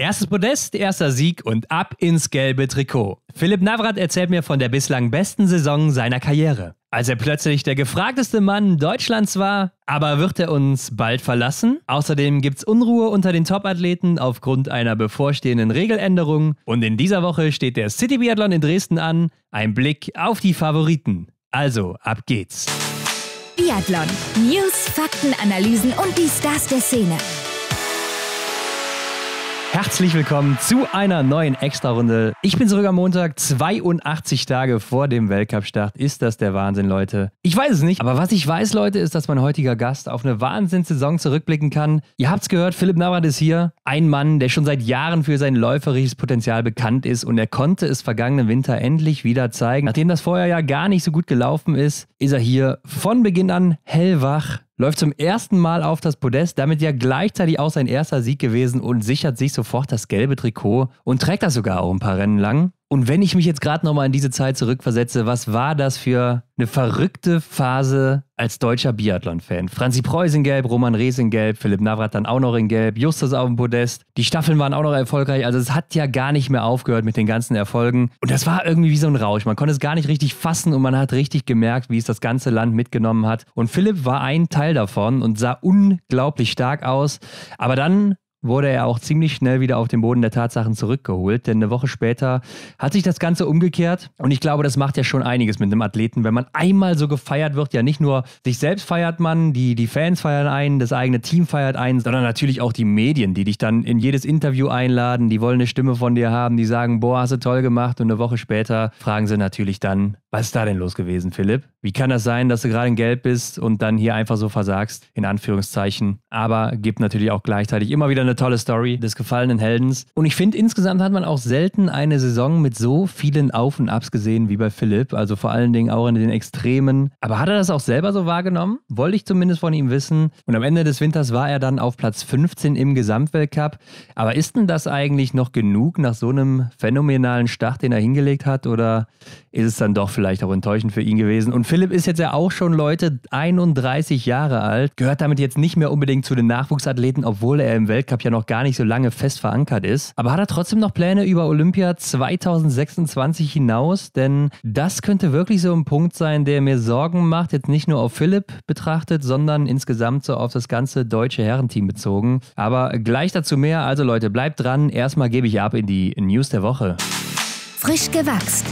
Erstes Podest, erster Sieg und ab ins gelbe Trikot. Philipp Navrat erzählt mir von der bislang besten Saison seiner Karriere. Als er plötzlich der gefragteste Mann Deutschlands war, aber wird er uns bald verlassen? Außerdem gibt es Unruhe unter den Topathleten aufgrund einer bevorstehenden Regeländerung und in dieser Woche steht der City Biathlon in Dresden an. Ein Blick auf die Favoriten. Also, ab geht's. Biathlon. News, Fakten, Analysen und die Stars der Szene. Herzlich willkommen zu einer neuen Extra-Runde. Ich bin zurück am Montag, 82 Tage vor dem Weltcup-Start. Ist das der Wahnsinn, Leute? Ich weiß es nicht, aber was ich weiß, Leute, ist, dass mein heutiger Gast auf eine Wahnsinnssaison zurückblicken kann. Ihr habt es gehört, Philipp Navrat ist hier. Ein Mann, der schon seit Jahren für sein läuferisches Potenzial bekannt ist und er konnte es vergangenen Winter endlich wieder zeigen. Nachdem das Vorjahr ja gar nicht so gut gelaufen ist, ist er hier von Beginn an hellwach läuft zum ersten Mal auf das Podest, damit ja gleichzeitig auch sein erster Sieg gewesen und sichert sich sofort das gelbe Trikot und trägt das sogar auch ein paar Rennen lang. Und wenn ich mich jetzt gerade nochmal in diese Zeit zurückversetze, was war das für eine verrückte Phase als deutscher Biathlon-Fan? Franzi Preuß in Gelb, Roman Rees in Gelb, Philipp Navrat dann auch noch in Gelb, Justus auf dem Podest. Die Staffeln waren auch noch erfolgreich. Also es hat ja gar nicht mehr aufgehört mit den ganzen Erfolgen. Und das war irgendwie wie so ein Rausch. Man konnte es gar nicht richtig fassen und man hat richtig gemerkt, wie es das ganze Land mitgenommen hat. Und Philipp war ein Teil davon und sah unglaublich stark aus. Aber dann wurde er auch ziemlich schnell wieder auf den Boden der Tatsachen zurückgeholt, denn eine Woche später hat sich das Ganze umgekehrt und ich glaube, das macht ja schon einiges mit einem Athleten, wenn man einmal so gefeiert wird, ja nicht nur sich selbst feiert man, die, die Fans feiern einen, das eigene Team feiert einen, sondern natürlich auch die Medien, die dich dann in jedes Interview einladen, die wollen eine Stimme von dir haben, die sagen, boah, hast du toll gemacht und eine Woche später fragen sie natürlich dann, was ist da denn los gewesen, Philipp? Wie kann das sein, dass du gerade in Gelb bist und dann hier einfach so versagst, in Anführungszeichen, aber gibt natürlich auch gleichzeitig immer wieder eine eine tolle Story des gefallenen Heldens. Und ich finde, insgesamt hat man auch selten eine Saison mit so vielen Auf und Abs gesehen wie bei Philipp. Also vor allen Dingen auch in den Extremen. Aber hat er das auch selber so wahrgenommen? Wollte ich zumindest von ihm wissen. Und am Ende des Winters war er dann auf Platz 15 im Gesamtweltcup. Aber ist denn das eigentlich noch genug nach so einem phänomenalen Start, den er hingelegt hat? Oder ist es dann doch vielleicht auch enttäuschend für ihn gewesen? Und Philipp ist jetzt ja auch schon, Leute, 31 Jahre alt, gehört damit jetzt nicht mehr unbedingt zu den Nachwuchsathleten, obwohl er im Weltcup Weltcup ja noch gar nicht so lange fest verankert ist. Aber hat er trotzdem noch Pläne über Olympia 2026 hinaus? Denn das könnte wirklich so ein Punkt sein, der mir Sorgen macht, jetzt nicht nur auf Philipp betrachtet, sondern insgesamt so auf das ganze deutsche Herrenteam bezogen. Aber gleich dazu mehr. Also Leute, bleibt dran. Erstmal gebe ich ab in die News der Woche. Frisch gewachst.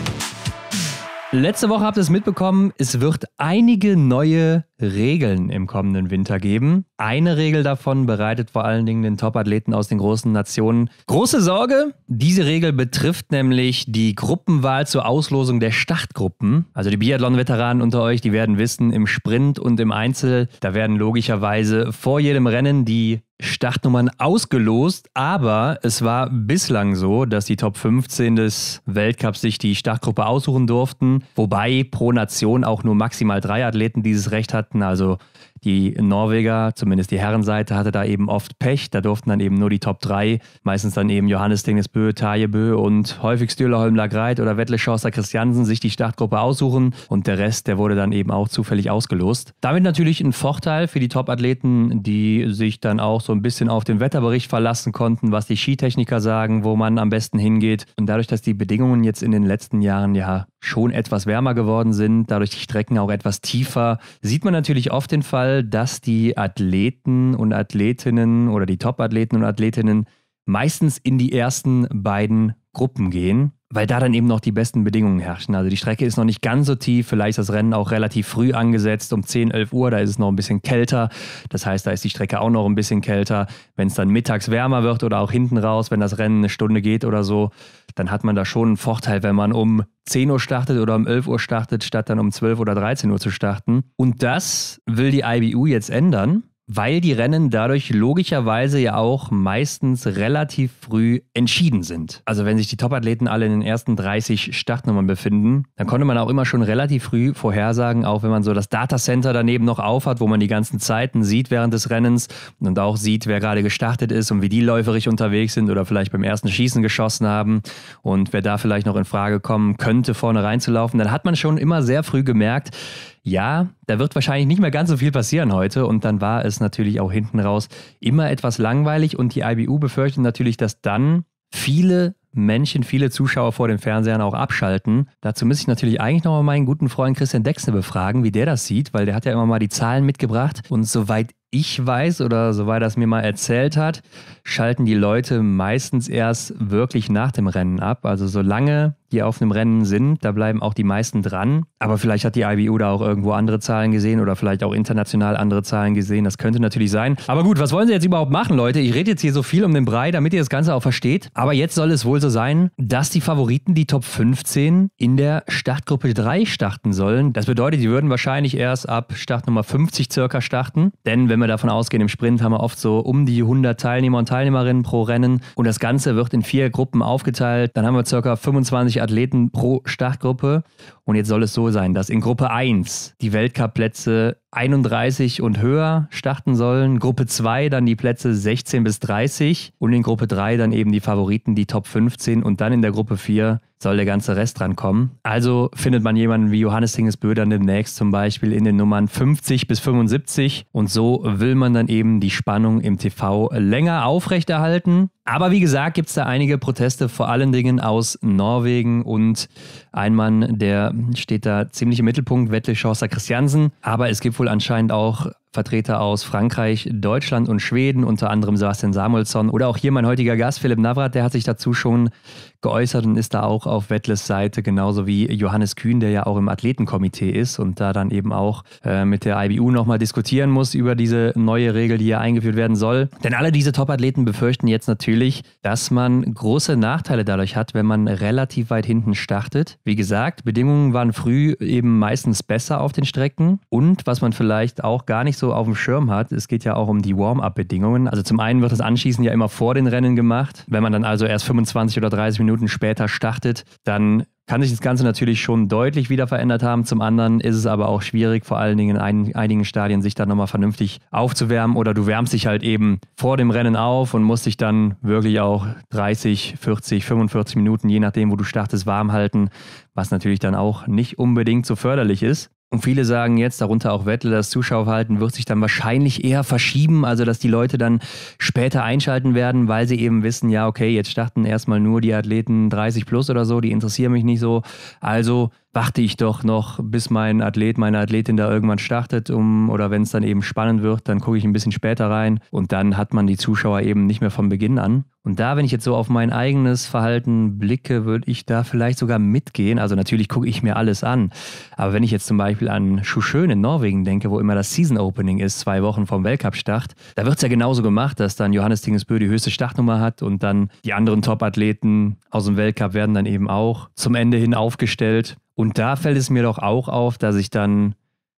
Letzte Woche habt ihr es mitbekommen, es wird einige neue Regeln im kommenden Winter geben. Eine Regel davon bereitet vor allen Dingen den Top-Athleten aus den großen Nationen große Sorge. Diese Regel betrifft nämlich die Gruppenwahl zur Auslosung der Startgruppen. Also die Biathlon-Veteranen unter euch, die werden wissen, im Sprint und im Einzel, da werden logischerweise vor jedem Rennen die Startnummern ausgelost, aber es war bislang so, dass die Top 15 des Weltcups sich die Startgruppe aussuchen durften, wobei pro Nation auch nur maximal drei Athleten dieses Recht hatten hatten. Also die Norweger, zumindest die Herrenseite, hatte da eben oft Pech. Da durften dann eben nur die Top 3, meistens dann eben Johannes Dingesbö, Tajebö und häufig Stühleholm Lagreit oder Wettle Schorster Christiansen sich die Startgruppe aussuchen. Und der Rest, der wurde dann eben auch zufällig ausgelost. Damit natürlich ein Vorteil für die Top-Athleten, die sich dann auch so ein bisschen auf den Wetterbericht verlassen konnten, was die Skitechniker sagen, wo man am besten hingeht. Und dadurch, dass die Bedingungen jetzt in den letzten Jahren ja schon etwas wärmer geworden sind, dadurch die Strecken auch etwas tiefer, sieht man natürlich oft den Fall, dass die Athleten und Athletinnen oder die Top-Athleten und Athletinnen meistens in die ersten beiden Gruppen gehen weil da dann eben noch die besten Bedingungen herrschen. Also die Strecke ist noch nicht ganz so tief, vielleicht das Rennen auch relativ früh angesetzt, um 10, 11 Uhr, da ist es noch ein bisschen kälter. Das heißt, da ist die Strecke auch noch ein bisschen kälter. Wenn es dann mittags wärmer wird oder auch hinten raus, wenn das Rennen eine Stunde geht oder so, dann hat man da schon einen Vorteil, wenn man um 10 Uhr startet oder um 11 Uhr startet, statt dann um 12 oder 13 Uhr zu starten. Und das will die IBU jetzt ändern weil die Rennen dadurch logischerweise ja auch meistens relativ früh entschieden sind. Also wenn sich die Topathleten alle in den ersten 30 Startnummern befinden, dann konnte man auch immer schon relativ früh vorhersagen, auch wenn man so das Datacenter daneben noch aufhat, wo man die ganzen Zeiten sieht während des Rennens und auch sieht, wer gerade gestartet ist und wie die läuferig unterwegs sind oder vielleicht beim ersten Schießen geschossen haben und wer da vielleicht noch in Frage kommen könnte, vorne reinzulaufen, dann hat man schon immer sehr früh gemerkt, ja, da wird wahrscheinlich nicht mehr ganz so viel passieren heute und dann war es natürlich auch hinten raus immer etwas langweilig und die IBU befürchtet natürlich, dass dann viele Menschen, viele Zuschauer vor den Fernsehern auch abschalten. Dazu müsste ich natürlich eigentlich nochmal meinen guten Freund Christian Dexne befragen, wie der das sieht, weil der hat ja immer mal die Zahlen mitgebracht und soweit ich weiß oder soweit das mir mal erzählt hat, schalten die Leute meistens erst wirklich nach dem Rennen ab. Also solange die auf einem Rennen sind. Da bleiben auch die meisten dran. Aber vielleicht hat die IBU da auch irgendwo andere Zahlen gesehen oder vielleicht auch international andere Zahlen gesehen. Das könnte natürlich sein. Aber gut, was wollen sie jetzt überhaupt machen, Leute? Ich rede jetzt hier so viel um den Brei, damit ihr das Ganze auch versteht. Aber jetzt soll es wohl so sein, dass die Favoriten die Top 15 in der Startgruppe 3 starten sollen. Das bedeutet, die würden wahrscheinlich erst ab Startnummer 50 circa starten. Denn wenn wir davon ausgehen, im Sprint haben wir oft so um die 100 Teilnehmer und Teilnehmerinnen pro Rennen. Und das Ganze wird in vier Gruppen aufgeteilt. Dann haben wir circa 25 Athleten pro Startgruppe und jetzt soll es so sein, dass in Gruppe 1 die Weltcup-Plätze 31 und höher starten sollen, Gruppe 2 dann die Plätze 16 bis 30 und in Gruppe 3 dann eben die Favoriten, die Top 15 und dann in der Gruppe 4 soll der ganze Rest dran kommen. Also findet man jemanden wie Johannes Tingesbö dann demnächst zum Beispiel in den Nummern 50 bis 75 und so will man dann eben die Spannung im TV länger aufrechterhalten. Aber wie gesagt, gibt es da einige Proteste, vor allen Dingen aus Norwegen und ein Mann, der steht da ziemlich im Mittelpunkt, Wettle Schorster Christiansen. Aber es gibt wohl anscheinend auch Vertreter aus Frankreich, Deutschland und Schweden, unter anderem Sebastian Samuelsson oder auch hier mein heutiger Gast Philipp Navrat, der hat sich dazu schon geäußert und ist da auch auf Wettles Seite, genauso wie Johannes Kühn, der ja auch im Athletenkomitee ist und da dann eben auch äh, mit der IBU nochmal diskutieren muss über diese neue Regel, die hier eingeführt werden soll. Denn alle diese Top-Athleten befürchten jetzt natürlich, dass man große Nachteile dadurch hat, wenn man relativ weit hinten startet. Wie gesagt, Bedingungen waren früh eben meistens besser auf den Strecken und was man vielleicht auch gar nicht so auf dem Schirm hat. Es geht ja auch um die Warm-up-Bedingungen. Also zum einen wird das Anschießen ja immer vor den Rennen gemacht. Wenn man dann also erst 25 oder 30 Minuten später startet, dann kann sich das Ganze natürlich schon deutlich wieder verändert haben. Zum anderen ist es aber auch schwierig, vor allen Dingen in einigen Stadien sich dann nochmal vernünftig aufzuwärmen oder du wärmst dich halt eben vor dem Rennen auf und musst dich dann wirklich auch 30, 40, 45 Minuten, je nachdem, wo du startest, warm halten, was natürlich dann auch nicht unbedingt so förderlich ist. Und viele sagen jetzt, darunter auch Wettel, das Zuschauerverhalten wird sich dann wahrscheinlich eher verschieben, also dass die Leute dann später einschalten werden, weil sie eben wissen, ja, okay, jetzt starten erstmal nur die Athleten 30 plus oder so, die interessieren mich nicht so. Also warte ich doch noch, bis mein Athlet, meine Athletin da irgendwann startet, um oder wenn es dann eben spannend wird, dann gucke ich ein bisschen später rein und dann hat man die Zuschauer eben nicht mehr von Beginn an. Und da, wenn ich jetzt so auf mein eigenes Verhalten blicke, würde ich da vielleicht sogar mitgehen. Also natürlich gucke ich mir alles an. Aber wenn ich jetzt zum Beispiel an Schuschön in Norwegen denke, wo immer das Season Opening ist, zwei Wochen vom Weltcup-Start, da wird es ja genauso gemacht, dass dann Johannes Dingesbö die höchste Startnummer hat und dann die anderen Top-Athleten aus dem Weltcup werden dann eben auch zum Ende hin aufgestellt. Und da fällt es mir doch auch auf, dass ich dann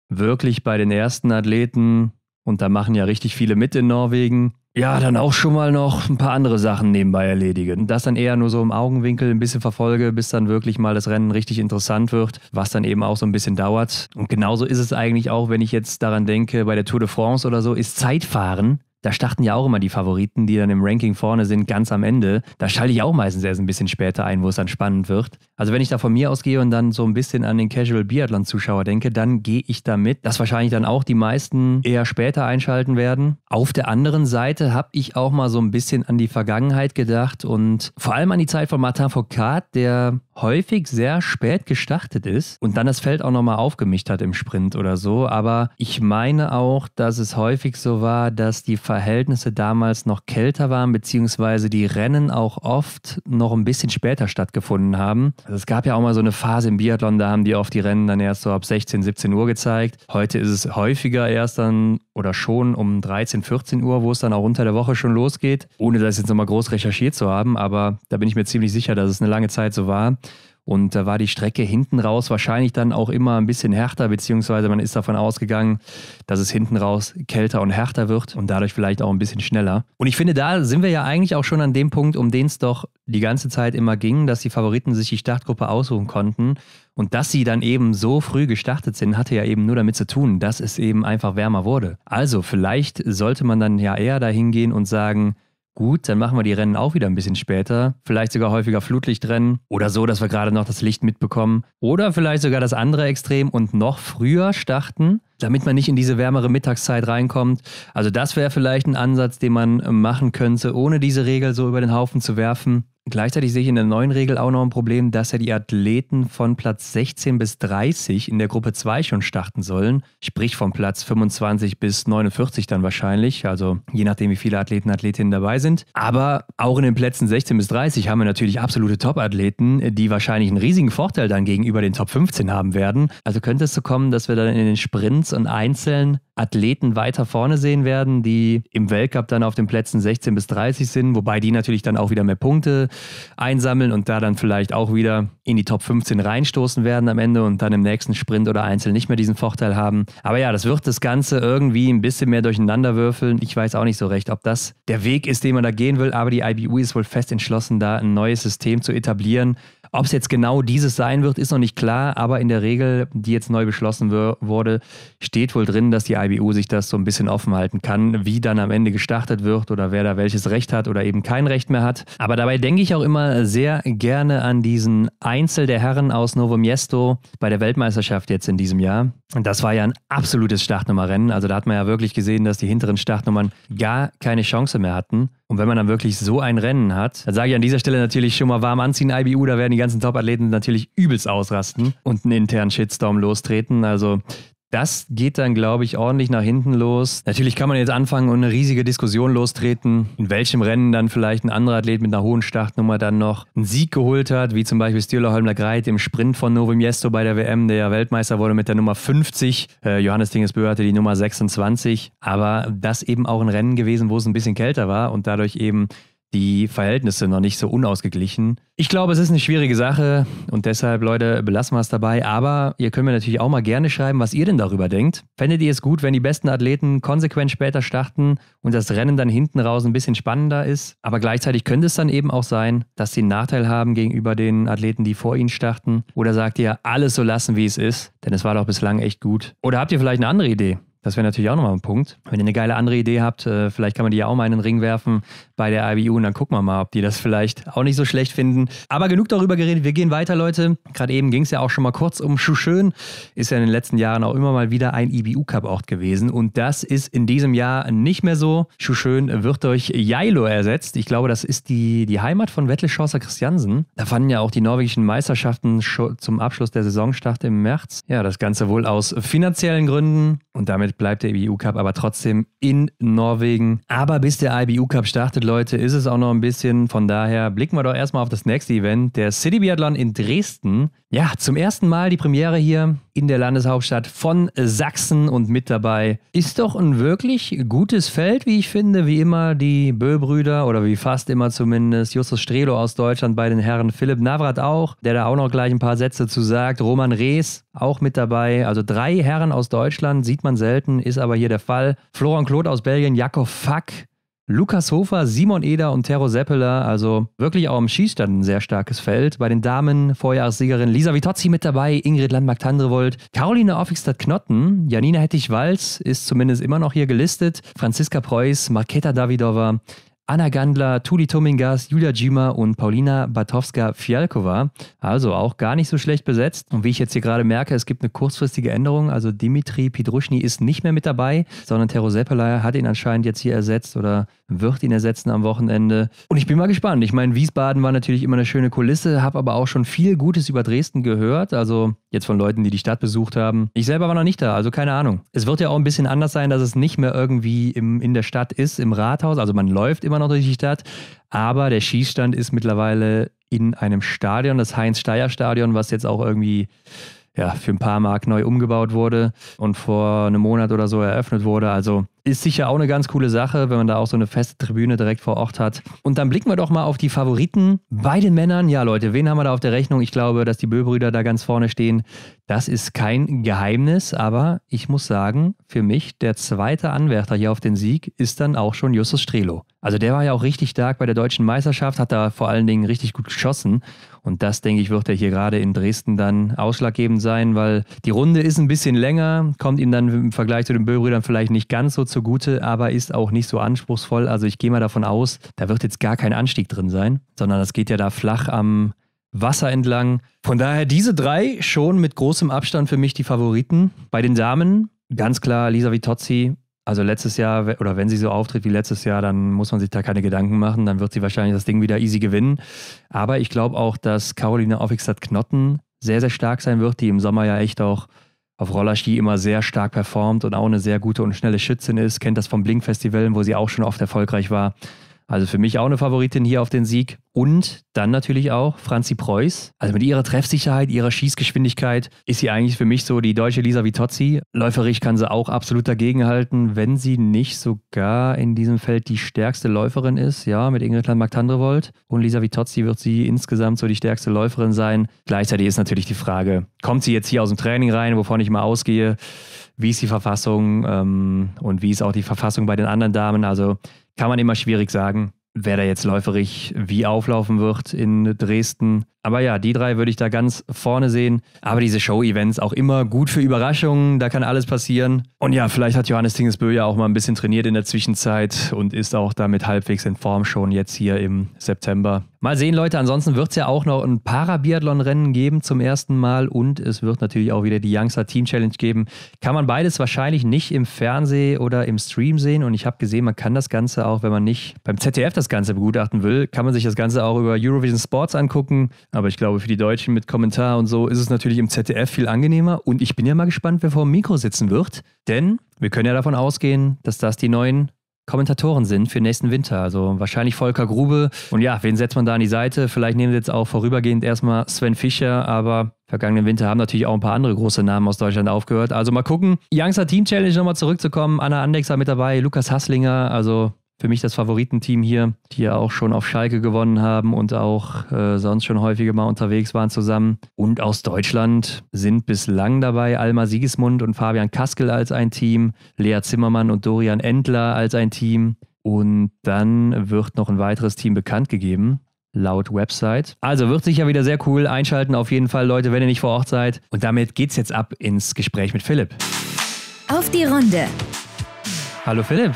wirklich bei den ersten Athleten, und da machen ja richtig viele mit in Norwegen, ja, dann auch schon mal noch ein paar andere Sachen nebenbei erledige. Und Das dann eher nur so im Augenwinkel ein bisschen verfolge, bis dann wirklich mal das Rennen richtig interessant wird, was dann eben auch so ein bisschen dauert. Und genauso ist es eigentlich auch, wenn ich jetzt daran denke, bei der Tour de France oder so, ist Zeitfahren da starten ja auch immer die Favoriten, die dann im Ranking vorne sind, ganz am Ende. Da schalte ich auch meistens erst ein bisschen später ein, wo es dann spannend wird. Also wenn ich da von mir ausgehe und dann so ein bisschen an den Casual Biathlon-Zuschauer denke, dann gehe ich damit, dass wahrscheinlich dann auch die meisten eher später einschalten werden. Auf der anderen Seite habe ich auch mal so ein bisschen an die Vergangenheit gedacht und vor allem an die Zeit von Martin Foucault, der häufig sehr spät gestartet ist und dann das Feld auch nochmal aufgemischt hat im Sprint oder so. Aber ich meine auch, dass es häufig so war, dass die Verhältnisse damals noch kälter waren, beziehungsweise die Rennen auch oft noch ein bisschen später stattgefunden haben. Also es gab ja auch mal so eine Phase im Biathlon, da haben die oft die Rennen dann erst so ab 16, 17 Uhr gezeigt. Heute ist es häufiger erst dann oder schon um 13, 14 Uhr, wo es dann auch unter der Woche schon losgeht, ohne das jetzt nochmal groß recherchiert zu haben, aber da bin ich mir ziemlich sicher, dass es eine lange Zeit so war. Und da war die Strecke hinten raus wahrscheinlich dann auch immer ein bisschen härter, beziehungsweise man ist davon ausgegangen, dass es hinten raus kälter und härter wird und dadurch vielleicht auch ein bisschen schneller. Und ich finde, da sind wir ja eigentlich auch schon an dem Punkt, um den es doch die ganze Zeit immer ging, dass die Favoriten sich die Startgruppe aussuchen konnten. Und dass sie dann eben so früh gestartet sind, hatte ja eben nur damit zu tun, dass es eben einfach wärmer wurde. Also vielleicht sollte man dann ja eher dahin gehen und sagen, Gut, dann machen wir die Rennen auch wieder ein bisschen später. Vielleicht sogar häufiger Flutlichtrennen oder so, dass wir gerade noch das Licht mitbekommen. Oder vielleicht sogar das andere Extrem und noch früher starten damit man nicht in diese wärmere Mittagszeit reinkommt. Also das wäre vielleicht ein Ansatz, den man äh, machen könnte, ohne diese Regel so über den Haufen zu werfen. Gleichzeitig sehe ich in der neuen Regel auch noch ein Problem, dass ja die Athleten von Platz 16 bis 30 in der Gruppe 2 schon starten sollen, sprich von Platz 25 bis 49 dann wahrscheinlich, also je nachdem, wie viele Athleten Athletinnen dabei sind. Aber auch in den Plätzen 16 bis 30 haben wir natürlich absolute Top-Athleten, die wahrscheinlich einen riesigen Vorteil dann gegenüber den Top 15 haben werden. Also könnte es so kommen, dass wir dann in den Sprints Teams und einzeln Athleten weiter vorne sehen werden, die im Weltcup dann auf den Plätzen 16 bis 30 sind, wobei die natürlich dann auch wieder mehr Punkte einsammeln und da dann vielleicht auch wieder in die Top 15 reinstoßen werden am Ende und dann im nächsten Sprint oder Einzel nicht mehr diesen Vorteil haben. Aber ja, das wird das Ganze irgendwie ein bisschen mehr durcheinander würfeln. Ich weiß auch nicht so recht, ob das der Weg ist, den man da gehen will, aber die IBU ist wohl fest entschlossen, da ein neues System zu etablieren ob es jetzt genau dieses sein wird, ist noch nicht klar, aber in der Regel, die jetzt neu beschlossen wurde, steht wohl drin, dass die IBU sich das so ein bisschen offen halten kann, wie dann am Ende gestartet wird oder wer da welches Recht hat oder eben kein Recht mehr hat. Aber dabei denke ich auch immer sehr gerne an diesen Einzel der Herren aus Novomiesto bei der Weltmeisterschaft jetzt in diesem Jahr. Und das war ja ein absolutes Startnummerrennen. Also da hat man ja wirklich gesehen, dass die hinteren Startnummern gar keine Chance mehr hatten. Und wenn man dann wirklich so ein Rennen hat, dann sage ich an dieser Stelle natürlich schon mal warm anziehen, IBU, da werden die ganzen Top-Athleten natürlich übelst ausrasten und einen internen Shitstorm lostreten. Also das geht dann, glaube ich, ordentlich nach hinten los. Natürlich kann man jetzt anfangen und eine riesige Diskussion lostreten, in welchem Rennen dann vielleicht ein anderer Athlet mit einer hohen Startnummer dann noch einen Sieg geholt hat, wie zum Beispiel Stühler Holmler Greit im Sprint von Novim Jesto bei der WM, der ja Weltmeister wurde mit der Nummer 50. Äh, Johannes Dingesbö hatte die Nummer 26. Aber das eben auch ein Rennen gewesen, wo es ein bisschen kälter war und dadurch eben die Verhältnisse noch nicht so unausgeglichen. Ich glaube, es ist eine schwierige Sache und deshalb, Leute, belassen wir es dabei. Aber ihr könnt mir natürlich auch mal gerne schreiben, was ihr denn darüber denkt. Fändet ihr es gut, wenn die besten Athleten konsequent später starten und das Rennen dann hinten raus ein bisschen spannender ist? Aber gleichzeitig könnte es dann eben auch sein, dass sie einen Nachteil haben gegenüber den Athleten, die vor ihnen starten. Oder sagt ihr, alles so lassen, wie es ist? Denn es war doch bislang echt gut. Oder habt ihr vielleicht eine andere Idee? Das wäre natürlich auch nochmal ein Punkt. Wenn ihr eine geile andere Idee habt, äh, vielleicht kann man die ja auch mal in den Ring werfen bei der IBU und dann gucken wir mal, ob die das vielleicht auch nicht so schlecht finden. Aber genug darüber geredet, wir gehen weiter, Leute. Gerade eben ging es ja auch schon mal kurz um Schuschön. Ist ja in den letzten Jahren auch immer mal wieder ein IBU-Cup-Ort gewesen und das ist in diesem Jahr nicht mehr so. Schuschön wird durch Jailo ersetzt. Ich glaube, das ist die, die Heimat von Wettle Christiansen. Da fanden ja auch die norwegischen Meisterschaften zum Abschluss der Saisonstart im März. Ja, das Ganze wohl aus finanziellen Gründen und damit damit bleibt der IBU Cup aber trotzdem in Norwegen. Aber bis der IBU Cup startet, Leute, ist es auch noch ein bisschen. Von daher blicken wir doch erstmal auf das nächste Event, der City Biathlon in Dresden. Ja, zum ersten Mal die Premiere hier in der Landeshauptstadt von Sachsen und mit dabei. Ist doch ein wirklich gutes Feld, wie ich finde. Wie immer die Böll-Brüder oder wie fast immer zumindest Justus Strelo aus Deutschland bei den Herren. Philipp Navrat auch, der da auch noch gleich ein paar Sätze zu sagt. Roman Rees auch mit dabei. Also drei Herren aus Deutschland sieht man selten, ist aber hier der Fall. Florian Claude aus Belgien, Jakob Fack Lukas Hofer, Simon Eder und Tero Seppeler, also wirklich auch im Schießstand ein sehr starkes Feld. Bei den Damen Vorjahressiegerin Lisa Vitozzi mit dabei, Ingrid Landmark-Tandrevold, Caroline Offigstadt-Knotten, Janina Hettich-Walz ist zumindest immer noch hier gelistet, Franziska Preuß, Marketa Davidova, Anna Gandler, Tuli Tomingas, Julia Gima und Paulina Batowska-Fialkova. Also auch gar nicht so schlecht besetzt. Und wie ich jetzt hier gerade merke, es gibt eine kurzfristige Änderung. Also Dimitri Pidruschny ist nicht mehr mit dabei, sondern Tero Seppelei hat ihn anscheinend jetzt hier ersetzt oder wird ihn ersetzen am Wochenende. Und ich bin mal gespannt. Ich meine, Wiesbaden war natürlich immer eine schöne Kulisse, habe aber auch schon viel Gutes über Dresden gehört. Also jetzt von Leuten, die die Stadt besucht haben. Ich selber war noch nicht da, also keine Ahnung. Es wird ja auch ein bisschen anders sein, dass es nicht mehr irgendwie im, in der Stadt ist, im Rathaus. Also man läuft immer noch noch durch die Stadt. Aber der Schießstand ist mittlerweile in einem Stadion, das Heinz-Steier-Stadion, was jetzt auch irgendwie ja, für ein paar Mark neu umgebaut wurde und vor einem Monat oder so eröffnet wurde. Also ist sicher auch eine ganz coole Sache, wenn man da auch so eine feste Tribüne direkt vor Ort hat. Und dann blicken wir doch mal auf die Favoriten bei den Männern. Ja, Leute, wen haben wir da auf der Rechnung? Ich glaube, dass die Böhlbrüder da ganz vorne stehen. Das ist kein Geheimnis, aber ich muss sagen, für mich der zweite Anwärter hier auf den Sieg ist dann auch schon Justus Strelo. Also der war ja auch richtig stark bei der deutschen Meisterschaft, hat da vor allen Dingen richtig gut geschossen und das, denke ich, wird ja hier gerade in Dresden dann ausschlaggebend sein, weil die Runde ist ein bisschen länger, kommt ihnen dann im Vergleich zu den Böll-Brüdern vielleicht nicht ganz so zugute, aber ist auch nicht so anspruchsvoll. Also ich gehe mal davon aus, da wird jetzt gar kein Anstieg drin sein, sondern das geht ja da flach am Wasser entlang. Von daher diese drei schon mit großem Abstand für mich die Favoriten. Bei den Damen ganz klar Lisa Vitozzi also letztes Jahr, oder wenn sie so auftritt wie letztes Jahr, dann muss man sich da keine Gedanken machen. Dann wird sie wahrscheinlich das Ding wieder easy gewinnen. Aber ich glaube auch, dass Caroline Aufigstadt-Knotten sehr, sehr stark sein wird, die im Sommer ja echt auch auf Rollerski immer sehr stark performt und auch eine sehr gute und schnelle Schützin ist. Kennt das vom Blink-Festival, wo sie auch schon oft erfolgreich war. Also für mich auch eine Favoritin hier auf den Sieg. Und dann natürlich auch Franzi Preuß. Also mit ihrer Treffsicherheit, ihrer Schießgeschwindigkeit ist sie eigentlich für mich so die deutsche Lisa Vitozzi. Läuferisch kann sie auch absolut dagegenhalten, wenn sie nicht sogar in diesem Feld die stärkste Läuferin ist. Ja, mit Ingrid Landmark-Tandrevold. Und Lisa Vitozzi wird sie insgesamt so die stärkste Läuferin sein. Gleichzeitig ist natürlich die Frage, kommt sie jetzt hier aus dem Training rein, wovon ich mal ausgehe? Wie ist die Verfassung ähm, und wie ist auch die Verfassung bei den anderen Damen? Also kann man immer schwierig sagen wer da jetzt läuferig wie auflaufen wird in Dresden. Aber ja, die drei würde ich da ganz vorne sehen. Aber diese Show-Events auch immer gut für Überraschungen, da kann alles passieren. Und ja, vielleicht hat Johannes Tingesbö ja auch mal ein bisschen trainiert in der Zwischenzeit und ist auch damit halbwegs in Form schon jetzt hier im September. Mal sehen, Leute, ansonsten wird es ja auch noch ein Parabiathlon-Rennen geben zum ersten Mal und es wird natürlich auch wieder die Youngster Team Challenge geben. Kann man beides wahrscheinlich nicht im Fernsehen oder im Stream sehen und ich habe gesehen, man kann das Ganze auch, wenn man nicht beim ZDF das das Ganze begutachten will, kann man sich das Ganze auch über Eurovision Sports angucken. Aber ich glaube, für die Deutschen mit Kommentar und so ist es natürlich im ZDF viel angenehmer. Und ich bin ja mal gespannt, wer vor dem Mikro sitzen wird. Denn wir können ja davon ausgehen, dass das die neuen Kommentatoren sind für nächsten Winter. Also wahrscheinlich Volker Grube. Und ja, wen setzt man da an die Seite? Vielleicht nehmen sie jetzt auch vorübergehend erstmal Sven Fischer, aber vergangenen Winter haben natürlich auch ein paar andere große Namen aus Deutschland aufgehört. Also mal gucken. Youngster Team Challenge nochmal zurückzukommen. Anna Andexer mit dabei, Lukas Hasslinger. Also für mich das Favoritenteam hier, die ja auch schon auf Schalke gewonnen haben und auch äh, sonst schon häufiger mal unterwegs waren zusammen. Und aus Deutschland sind bislang dabei Alma Sigismund und Fabian Kaskel als ein Team, Lea Zimmermann und Dorian Endler als ein Team. Und dann wird noch ein weiteres Team bekannt gegeben laut Website. Also wird sicher wieder sehr cool. Einschalten auf jeden Fall, Leute, wenn ihr nicht vor Ort seid. Und damit geht's jetzt ab ins Gespräch mit Philipp. Auf die Runde. Hallo Philipp.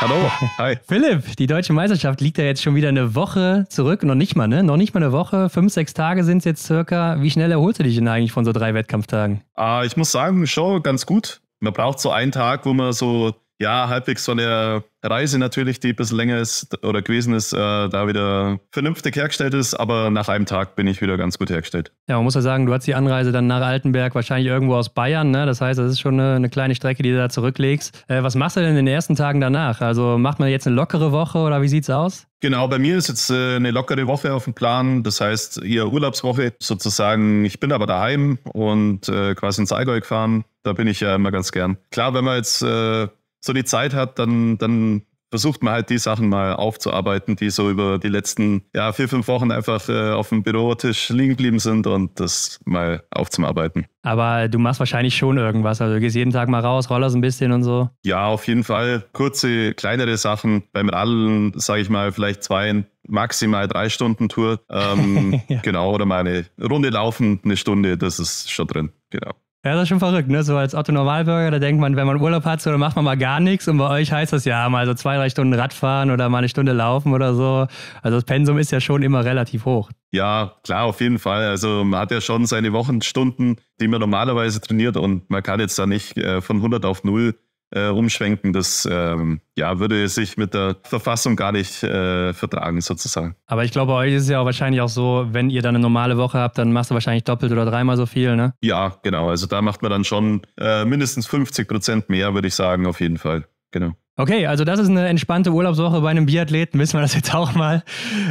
Hallo, hi. Philipp, die deutsche Meisterschaft liegt ja jetzt schon wieder eine Woche zurück, noch nicht mal, ne? Noch nicht mal eine Woche, fünf, sechs Tage sind es jetzt circa. Wie schnell erholst du dich denn eigentlich von so drei Wettkampftagen? Ah, ich muss sagen, schon ganz gut. Man braucht so einen Tag, wo man so ja, halbwegs von der Reise natürlich, die ein bisschen länger ist oder gewesen ist, äh, da wieder vernünftig hergestellt ist. Aber nach einem Tag bin ich wieder ganz gut hergestellt. Ja, man muss ja sagen, du hast die Anreise dann nach Altenberg wahrscheinlich irgendwo aus Bayern. Ne? Das heißt, das ist schon eine, eine kleine Strecke, die du da zurücklegst. Äh, was machst du denn in den ersten Tagen danach? Also macht man jetzt eine lockere Woche oder wie sieht's aus? Genau, bei mir ist jetzt äh, eine lockere Woche auf dem Plan. Das heißt, hier Urlaubswoche sozusagen. Ich bin aber daheim und äh, quasi ins Allgäu gefahren. Da bin ich ja immer ganz gern. Klar, wenn man jetzt äh, so die Zeit hat, dann, dann versucht man halt die Sachen mal aufzuarbeiten, die so über die letzten ja, vier, fünf Wochen einfach äh, auf dem Bürotisch liegen geblieben sind und das mal aufzuarbeiten. Aber du machst wahrscheinlich schon irgendwas. Also du gehst jeden Tag mal raus, rollerst ein bisschen und so. Ja, auf jeden Fall. Kurze, kleinere Sachen. Beim Radeln, sage ich mal, vielleicht zwei, maximal drei Stunden Tour. Ähm, ja. Genau, oder mal eine Runde laufen, eine Stunde, das ist schon drin. Genau. Ja, das ist schon verrückt, ne? So als Otto Normalbürger, da denkt man, wenn man Urlaub hat, so, dann macht man mal gar nichts. Und bei euch heißt das ja mal so zwei, drei Stunden Radfahren oder mal eine Stunde laufen oder so. Also das Pensum ist ja schon immer relativ hoch. Ja, klar, auf jeden Fall. Also man hat ja schon seine Wochenstunden, die man normalerweise trainiert und man kann jetzt da nicht äh, von 100 auf 0 äh, umschwenken, das ähm, ja, würde sich mit der Verfassung gar nicht äh, vertragen, sozusagen. Aber ich glaube, bei euch ist es ja auch wahrscheinlich auch so, wenn ihr dann eine normale Woche habt, dann machst du wahrscheinlich doppelt oder dreimal so viel, ne? Ja, genau. Also da macht man dann schon äh, mindestens 50 Prozent mehr, würde ich sagen, auf jeden Fall. Genau. Okay, also das ist eine entspannte Urlaubswoche bei einem Biathleten, wissen wir das jetzt auch mal.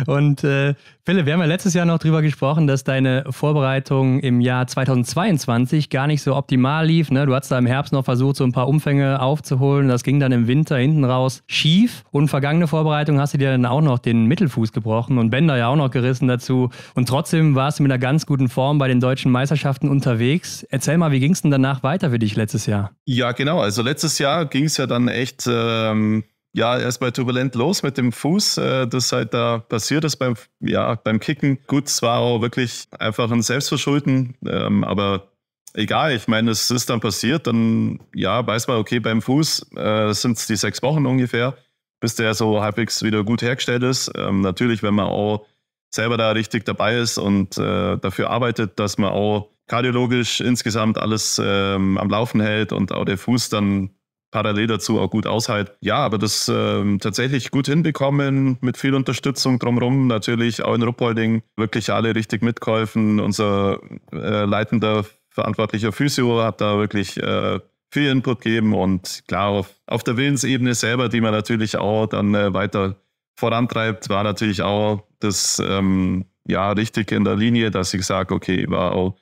Und äh, Philipp, wir haben ja letztes Jahr noch drüber gesprochen, dass deine Vorbereitung im Jahr 2022 gar nicht so optimal lief. Ne? Du hast da im Herbst noch versucht, so ein paar Umfänge aufzuholen. Das ging dann im Winter hinten raus schief. Und vergangene Vorbereitung hast du dir dann auch noch den Mittelfuß gebrochen und Bänder ja auch noch gerissen dazu. Und trotzdem warst du mit einer ganz guten Form bei den deutschen Meisterschaften unterwegs. Erzähl mal, wie ging es denn danach weiter für dich letztes Jahr? Ja, genau. Also letztes Jahr ging es ja dann echt. Ähm ja, erstmal turbulent los mit dem Fuß, äh, das halt da passiert ist beim, ja, beim Kicken. Gut, es war auch wirklich einfach ein Selbstverschulden, ähm, aber egal, ich meine, es ist dann passiert, dann ja, weiß man, okay, beim Fuß äh, sind es die sechs Wochen ungefähr, bis der so halbwegs wieder gut hergestellt ist. Ähm, natürlich, wenn man auch selber da richtig dabei ist und äh, dafür arbeitet, dass man auch kardiologisch insgesamt alles ähm, am Laufen hält und auch der Fuß dann parallel dazu auch gut aushalten. Ja, aber das ähm, tatsächlich gut hinbekommen mit viel Unterstützung drumherum. Natürlich auch in Ruppolding wirklich alle richtig mitkäufen. Unser äh, leitender verantwortlicher Physio hat da wirklich äh, viel Input gegeben und klar auf, auf, der Willensebene selber, die man natürlich auch dann äh, weiter vorantreibt, war natürlich auch das ähm, ja richtig in der Linie, dass ich sage, okay, war auch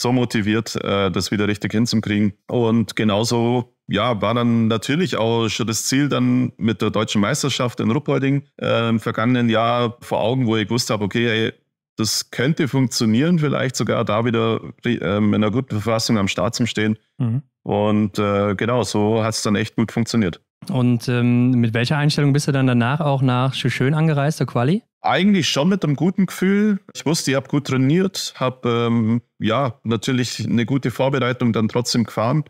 so motiviert, äh, das wieder richtig hinzukriegen. Und genauso ja, war dann natürlich auch schon das Ziel dann mit der deutschen Meisterschaft in Ruppolding äh, im vergangenen Jahr vor Augen, wo ich gewusst habe, okay, ey, das könnte funktionieren, vielleicht sogar da wieder ähm, in einer guten Verfassung am Start zu stehen. Mhm. Und äh, genau, so hat es dann echt gut funktioniert. Und ähm, mit welcher Einstellung bist du dann danach auch nach Schön angereist, der Quali? Eigentlich schon mit einem guten Gefühl. Ich wusste, ich habe gut trainiert, habe ähm, ja natürlich eine gute Vorbereitung dann trotzdem gefahren,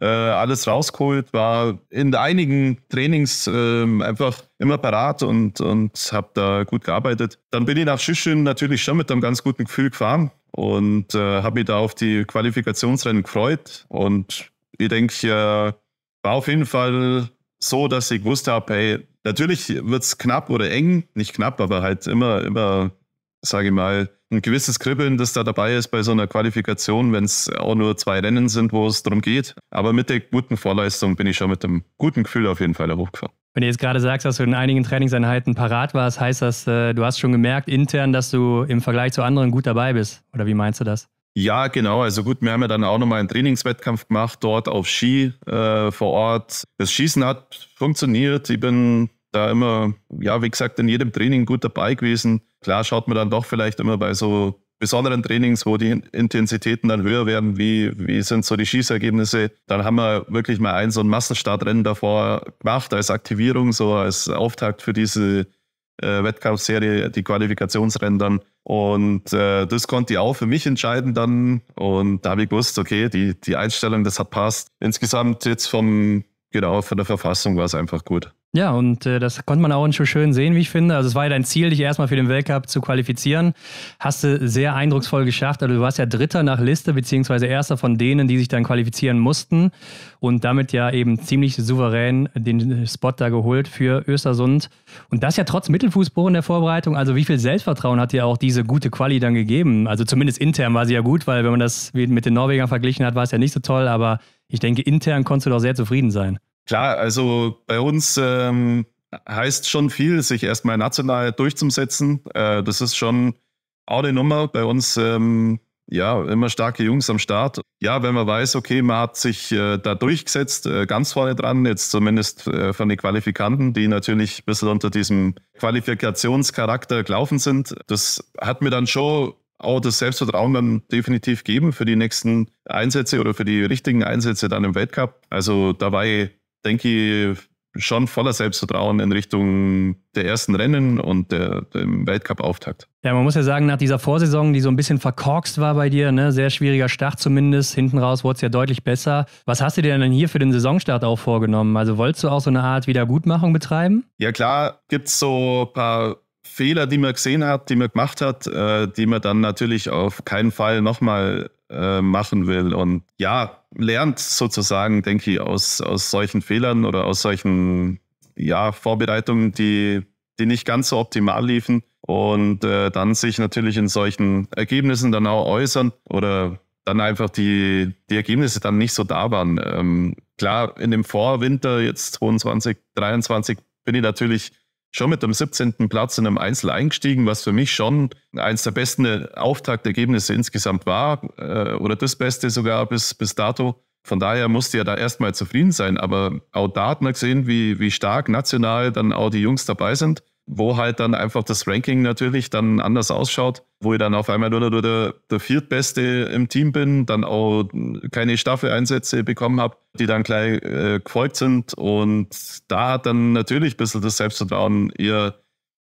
äh, alles rausgeholt, war in einigen Trainings äh, einfach immer parat und, und habe da gut gearbeitet. Dann bin ich nach Schüschin natürlich schon mit einem ganz guten Gefühl gefahren und äh, habe mich da auf die Qualifikationsrennen gefreut. Und ich denke, war auf jeden Fall so, dass ich gewusst habe, hey, Natürlich wird es knapp oder eng, nicht knapp, aber halt immer, immer, sage ich mal, ein gewisses Kribbeln, das da dabei ist bei so einer Qualifikation, wenn es auch nur zwei Rennen sind, wo es darum geht. Aber mit der guten Vorleistung bin ich schon mit einem guten Gefühl auf jeden Fall da hochgefahren. Wenn du jetzt gerade sagst, dass du in einigen Trainingseinheiten parat warst, heißt das, äh, du hast schon gemerkt intern, dass du im Vergleich zu anderen gut dabei bist? Oder wie meinst du das? Ja, genau. Also gut, wir haben ja dann auch nochmal einen Trainingswettkampf gemacht, dort auf Ski äh, vor Ort. Das Schießen hat funktioniert. Ich bin da immer, ja, wie gesagt, in jedem Training gut dabei gewesen. Klar schaut man dann doch vielleicht immer bei so besonderen Trainings, wo die Intensitäten dann höher werden, wie, wie sind so die Schießergebnisse. Dann haben wir wirklich mal ein so ein Massenstartrennen davor gemacht als Aktivierung, so als Auftakt für diese äh, Wettkampfserie, die Qualifikationsrennen dann. Und äh, das konnte ich auch für mich entscheiden dann. Und da habe ich gewusst, okay, die, die Einstellung, das hat passt. Insgesamt jetzt vom, genau, von der Verfassung war es einfach gut. Ja, und äh, das konnte man auch schon schön sehen, wie ich finde. Also es war ja dein Ziel, dich erstmal für den Weltcup zu qualifizieren. Hast du sehr eindrucksvoll geschafft. Also du warst ja Dritter nach Liste, beziehungsweise Erster von denen, die sich dann qualifizieren mussten und damit ja eben ziemlich souverän den Spot da geholt für Östersund. Und das ja trotz Mittelfußbruch in der Vorbereitung. Also wie viel Selbstvertrauen hat dir auch diese gute Quali dann gegeben? Also zumindest intern war sie ja gut, weil wenn man das mit den Norwegern verglichen hat, war es ja nicht so toll. Aber ich denke, intern konntest du doch sehr zufrieden sein. Klar, also bei uns ähm, heißt schon viel, sich erstmal national durchzusetzen. Äh, das ist schon auch eine Nummer. Bei uns ähm, ja immer starke Jungs am Start. Ja, wenn man weiß, okay, man hat sich äh, da durchgesetzt, äh, ganz vorne dran, jetzt zumindest äh, von den Qualifikanten, die natürlich ein bisschen unter diesem Qualifikationscharakter gelaufen sind. Das hat mir dann schon auch das Selbstvertrauen dann definitiv geben für die nächsten Einsätze oder für die richtigen Einsätze dann im Weltcup. Also da war ich denke ich, schon voller Selbstvertrauen in Richtung der ersten Rennen und der, dem Weltcup-Auftakt. Ja, man muss ja sagen, nach dieser Vorsaison, die so ein bisschen verkorkst war bei dir, ne, sehr schwieriger Start zumindest, hinten raus wurde es ja deutlich besser. Was hast du dir denn hier für den Saisonstart auch vorgenommen? Also wolltest du auch so eine Art Wiedergutmachung betreiben? Ja klar, gibt es so ein paar Fehler, die man gesehen hat, die man gemacht hat, äh, die man dann natürlich auf keinen Fall nochmal äh, machen will. Und ja, lernt sozusagen, denke ich, aus, aus solchen Fehlern oder aus solchen ja, Vorbereitungen, die, die nicht ganz so optimal liefen und äh, dann sich natürlich in solchen Ergebnissen dann auch äußern oder dann einfach die, die Ergebnisse dann nicht so da waren. Ähm, klar, in dem Vorwinter jetzt 22, 23 bin ich natürlich schon mit dem 17. Platz in einem Einzel eingestiegen, was für mich schon eines der besten Auftaktergebnisse insgesamt war äh, oder das Beste sogar bis, bis dato. Von daher musste er da erstmal zufrieden sein. Aber auch da hat man gesehen, wie, wie stark national dann auch die Jungs dabei sind wo halt dann einfach das Ranking natürlich dann anders ausschaut, wo ich dann auf einmal nur der, der, der Viertbeste im Team bin, dann auch keine Staffeleinsätze bekommen habe, die dann gleich äh, gefolgt sind. Und da hat dann natürlich ein bisschen das Selbstvertrauen eher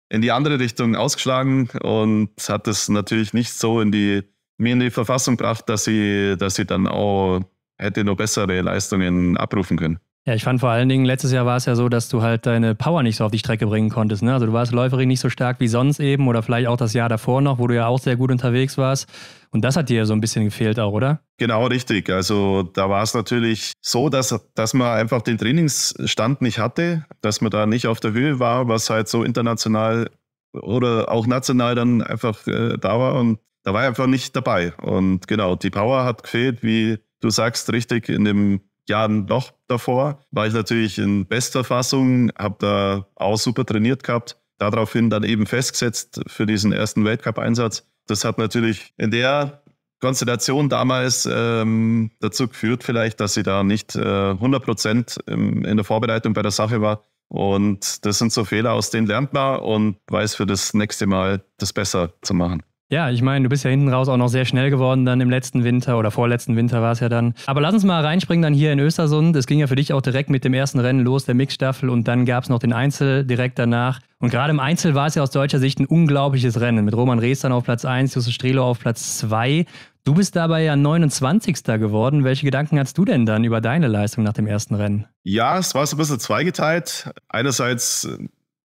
in die andere Richtung ausgeschlagen und hat es natürlich nicht so in die, mir in die Verfassung gebracht, dass sie, dass sie dann auch hätte noch bessere Leistungen abrufen können. Ja, ich fand vor allen Dingen, letztes Jahr war es ja so, dass du halt deine Power nicht so auf die Strecke bringen konntest. Ne? Also du warst Läuferin nicht so stark wie sonst eben oder vielleicht auch das Jahr davor noch, wo du ja auch sehr gut unterwegs warst. Und das hat dir ja so ein bisschen gefehlt auch, oder? Genau, richtig. Also da war es natürlich so, dass, dass man einfach den Trainingsstand nicht hatte, dass man da nicht auf der Höhe war, was halt so international oder auch national dann einfach äh, da war. Und da war ich einfach nicht dabei. Und genau, die Power hat gefehlt, wie du sagst, richtig in dem Jahren noch davor, war ich natürlich in bester Fassung, habe da auch super trainiert gehabt, daraufhin dann eben festgesetzt für diesen ersten Weltcup-Einsatz. Das hat natürlich in der Konstellation damals ähm, dazu geführt, vielleicht, dass sie da nicht äh, 100 Prozent in der Vorbereitung bei der Sache war. Und das sind so Fehler, aus denen lernt man und weiß für das nächste Mal, das besser zu machen. Ja, ich meine, du bist ja hinten raus auch noch sehr schnell geworden dann im letzten Winter oder vorletzten Winter war es ja dann. Aber lass uns mal reinspringen dann hier in Östersund. Es ging ja für dich auch direkt mit dem ersten Rennen los, der Mixstaffel und dann gab es noch den Einzel direkt danach. Und gerade im Einzel war es ja aus deutscher Sicht ein unglaubliches Rennen mit Roman Rees dann auf Platz 1, Justus Strelo auf Platz 2. Du bist dabei ja 29. geworden. Welche Gedanken hast du denn dann über deine Leistung nach dem ersten Rennen? Ja, es war so ein bisschen zweigeteilt. Einerseits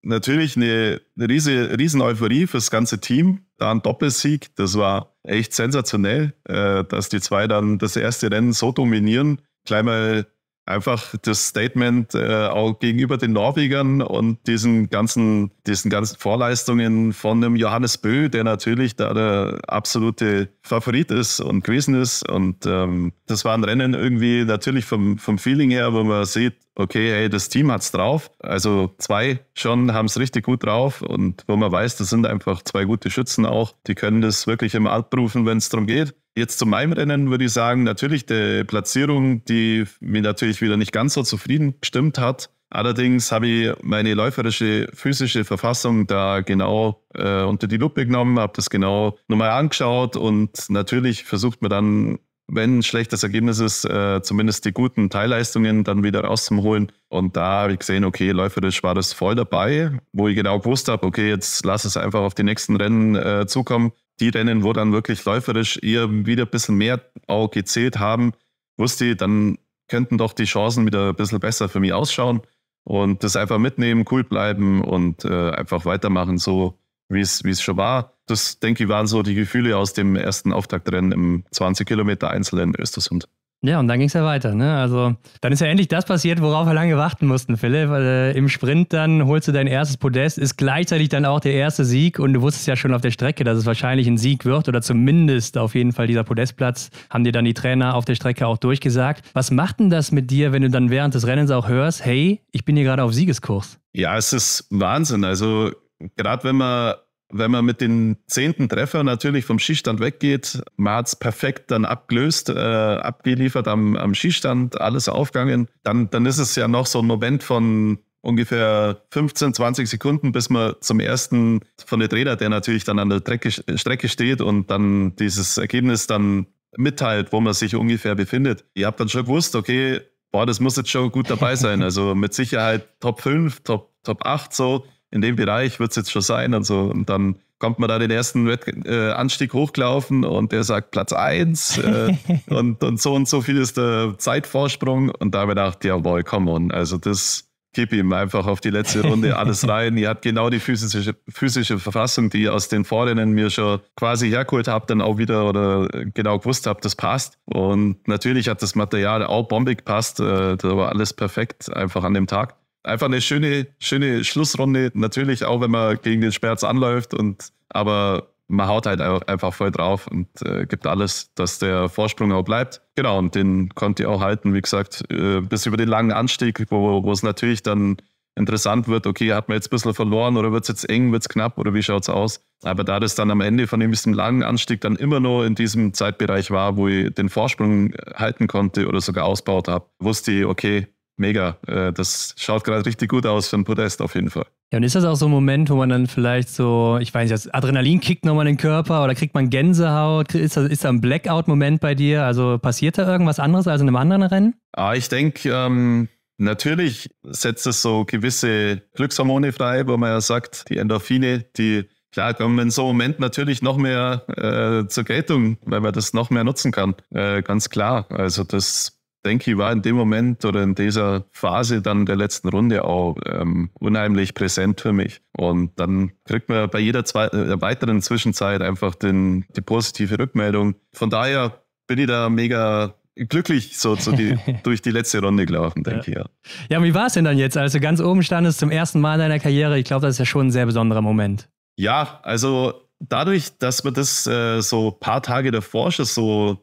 natürlich eine, eine riesen Euphorie fürs ganze Team, da ein Doppelsieg. Das war echt sensationell, äh, dass die zwei dann das erste Rennen so dominieren. Gleich mal einfach das Statement äh, auch gegenüber den Norwegern und diesen ganzen, diesen ganzen Vorleistungen von einem Johannes Bö, der natürlich da der absolute Favorit ist und gewesen ist. Und ähm, das war ein Rennen irgendwie natürlich vom, vom Feeling her, wo man sieht, okay, hey, das Team hat's drauf. Also zwei schon haben es richtig gut drauf und wo man weiß, das sind einfach zwei gute Schützen auch. Die können das wirklich immer abrufen, wenn es darum geht. Jetzt zu meinem Rennen würde ich sagen, natürlich die Platzierung, die mir natürlich wieder nicht ganz so zufrieden gestimmt hat. Allerdings habe ich meine läuferische physische Verfassung da genau äh, unter die Lupe genommen, habe das genau nochmal angeschaut und natürlich versucht man dann, wenn ein schlechtes Ergebnis ist, äh, zumindest die guten Teilleistungen dann wieder rauszuholen. Und da habe ich gesehen, okay, läuferisch war das voll dabei, wo ich genau gewusst habe, okay, jetzt lass es einfach auf die nächsten Rennen äh, zukommen die Rennen, wo dann wirklich läuferisch ihr wieder ein bisschen mehr auch gezählt haben, wusste ich, dann könnten doch die Chancen wieder ein bisschen besser für mich ausschauen und das einfach mitnehmen, cool bleiben und äh, einfach weitermachen, so wie es schon war. Das, denke ich, waren so die Gefühle aus dem ersten Auftaktrennen im 20 Kilometer Einzel in Östersund. Ja, und dann ging es ja weiter. Ne? Also, dann ist ja endlich das passiert, worauf wir lange warten mussten, Philipp. Also, Im Sprint dann holst du dein erstes Podest, ist gleichzeitig dann auch der erste Sieg und du wusstest ja schon auf der Strecke, dass es wahrscheinlich ein Sieg wird oder zumindest auf jeden Fall dieser Podestplatz, haben dir dann die Trainer auf der Strecke auch durchgesagt. Was macht denn das mit dir, wenn du dann während des Rennens auch hörst, hey, ich bin hier gerade auf Siegeskurs? Ja, es ist Wahnsinn. Also, gerade wenn man wenn man mit den zehnten Treffer natürlich vom Schießstand weggeht, man hat es perfekt dann abgelöst, äh, abgeliefert am, am Schießstand, alles aufgegangen, dann, dann ist es ja noch so ein Moment von ungefähr 15, 20 Sekunden, bis man zum ersten von den Trainer, der natürlich dann an der Strecke, Strecke steht und dann dieses Ergebnis dann mitteilt, wo man sich ungefähr befindet. Ihr habt dann schon gewusst, okay, boah, das muss jetzt schon gut dabei sein. Also mit Sicherheit Top 5, Top, Top 8 so in dem Bereich wird es jetzt schon sein und so. Und dann kommt man da den ersten äh, Anstieg hochgelaufen und der sagt Platz 1 äh, und, und so und so viel ist der Zeitvorsprung. Und da habe ich gedacht, jawohl, come on. Also das gib ihm einfach auf die letzte Runde alles rein. Ihr habt genau die physische, physische Verfassung, die ihr aus den Vorrennen mir schon quasi hergeholt habt, dann auch wieder oder genau gewusst habt, das passt. Und natürlich hat das Material auch bombig passt. Äh, da war alles perfekt einfach an dem Tag einfach eine schöne, schöne Schlussrunde. Natürlich auch, wenn man gegen den Sperrz anläuft und aber man haut halt einfach voll drauf und äh, gibt alles, dass der Vorsprung auch bleibt. Genau, und den konnte ich auch halten, wie gesagt, äh, bis über den langen Anstieg, wo, wo es natürlich dann interessant wird, okay, hat man jetzt ein bisschen verloren oder wird es jetzt eng, wird es knapp oder wie schaut es aus? Aber da das dann am Ende von diesem langen Anstieg dann immer nur in diesem Zeitbereich war, wo ich den Vorsprung halten konnte oder sogar ausbaut habe, wusste ich, okay, mega. Äh, das schaut gerade richtig gut aus für ein Podest auf jeden Fall. Ja, und ist das auch so ein Moment, wo man dann vielleicht so, ich weiß nicht, Adrenalin kickt nochmal in den Körper oder kriegt man Gänsehaut? Ist, das, ist da ein Blackout-Moment bei dir? Also passiert da irgendwas anderes als in einem anderen Rennen? Ah, ich denke, ähm, natürlich setzt es so gewisse Glückshormone frei, wo man ja sagt, die Endorphine, die Klar, kommen in so einem Moment natürlich noch mehr äh, zur Geltung, weil man das noch mehr nutzen kann. Äh, ganz klar. Also das denke ich, war in dem Moment oder in dieser Phase dann der letzten Runde auch ähm, unheimlich präsent für mich. Und dann kriegt man bei jeder zweiten, äh, weiteren Zwischenzeit einfach den, die positive Rückmeldung. Von daher bin ich da mega glücklich so die, durch die letzte Runde gelaufen, denke ja. ich. Ja, ja und wie war es denn dann jetzt, Also ganz oben standest zum ersten Mal in deiner Karriere? Ich glaube, das ist ja schon ein sehr besonderer Moment. Ja, also dadurch, dass man das äh, so ein paar Tage davor schon so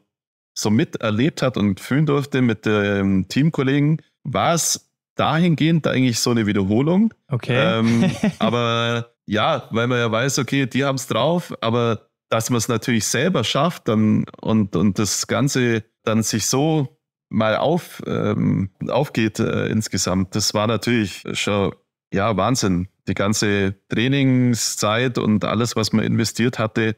so miterlebt hat und fühlen durfte mit dem ähm, Teamkollegen, war es dahingehend eigentlich so eine Wiederholung. Okay. Ähm, aber ja, weil man ja weiß, okay, die haben es drauf, aber dass man es natürlich selber schafft dann, und, und das Ganze dann sich so mal auf, ähm, aufgeht äh, insgesamt, das war natürlich schon, ja, Wahnsinn. Die ganze Trainingszeit und alles, was man investiert hatte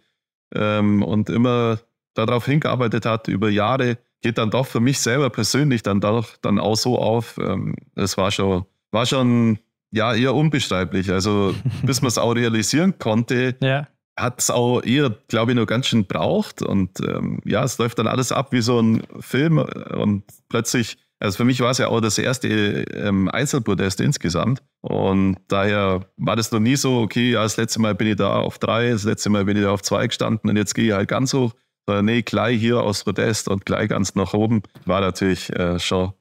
ähm, und immer darauf hingearbeitet hat über Jahre, geht dann doch für mich selber persönlich dann doch dann auch so auf. Ähm, es war schon, war schon ja eher unbeschreiblich. Also bis man es auch realisieren konnte, ja. hat es auch eher, glaube ich, nur ganz schön braucht. Und ähm, ja, es läuft dann alles ab wie so ein Film äh, und plötzlich. Also für mich war es ja auch das erste ähm, Einzelprotest insgesamt. Und daher war das noch nie so, okay, ja, das letzte Mal bin ich da auf drei, das letzte Mal bin ich da auf zwei gestanden und jetzt gehe ich halt ganz hoch sondern äh, nee, gleich hier aus Podest und gleich ganz nach oben, war natürlich äh, schon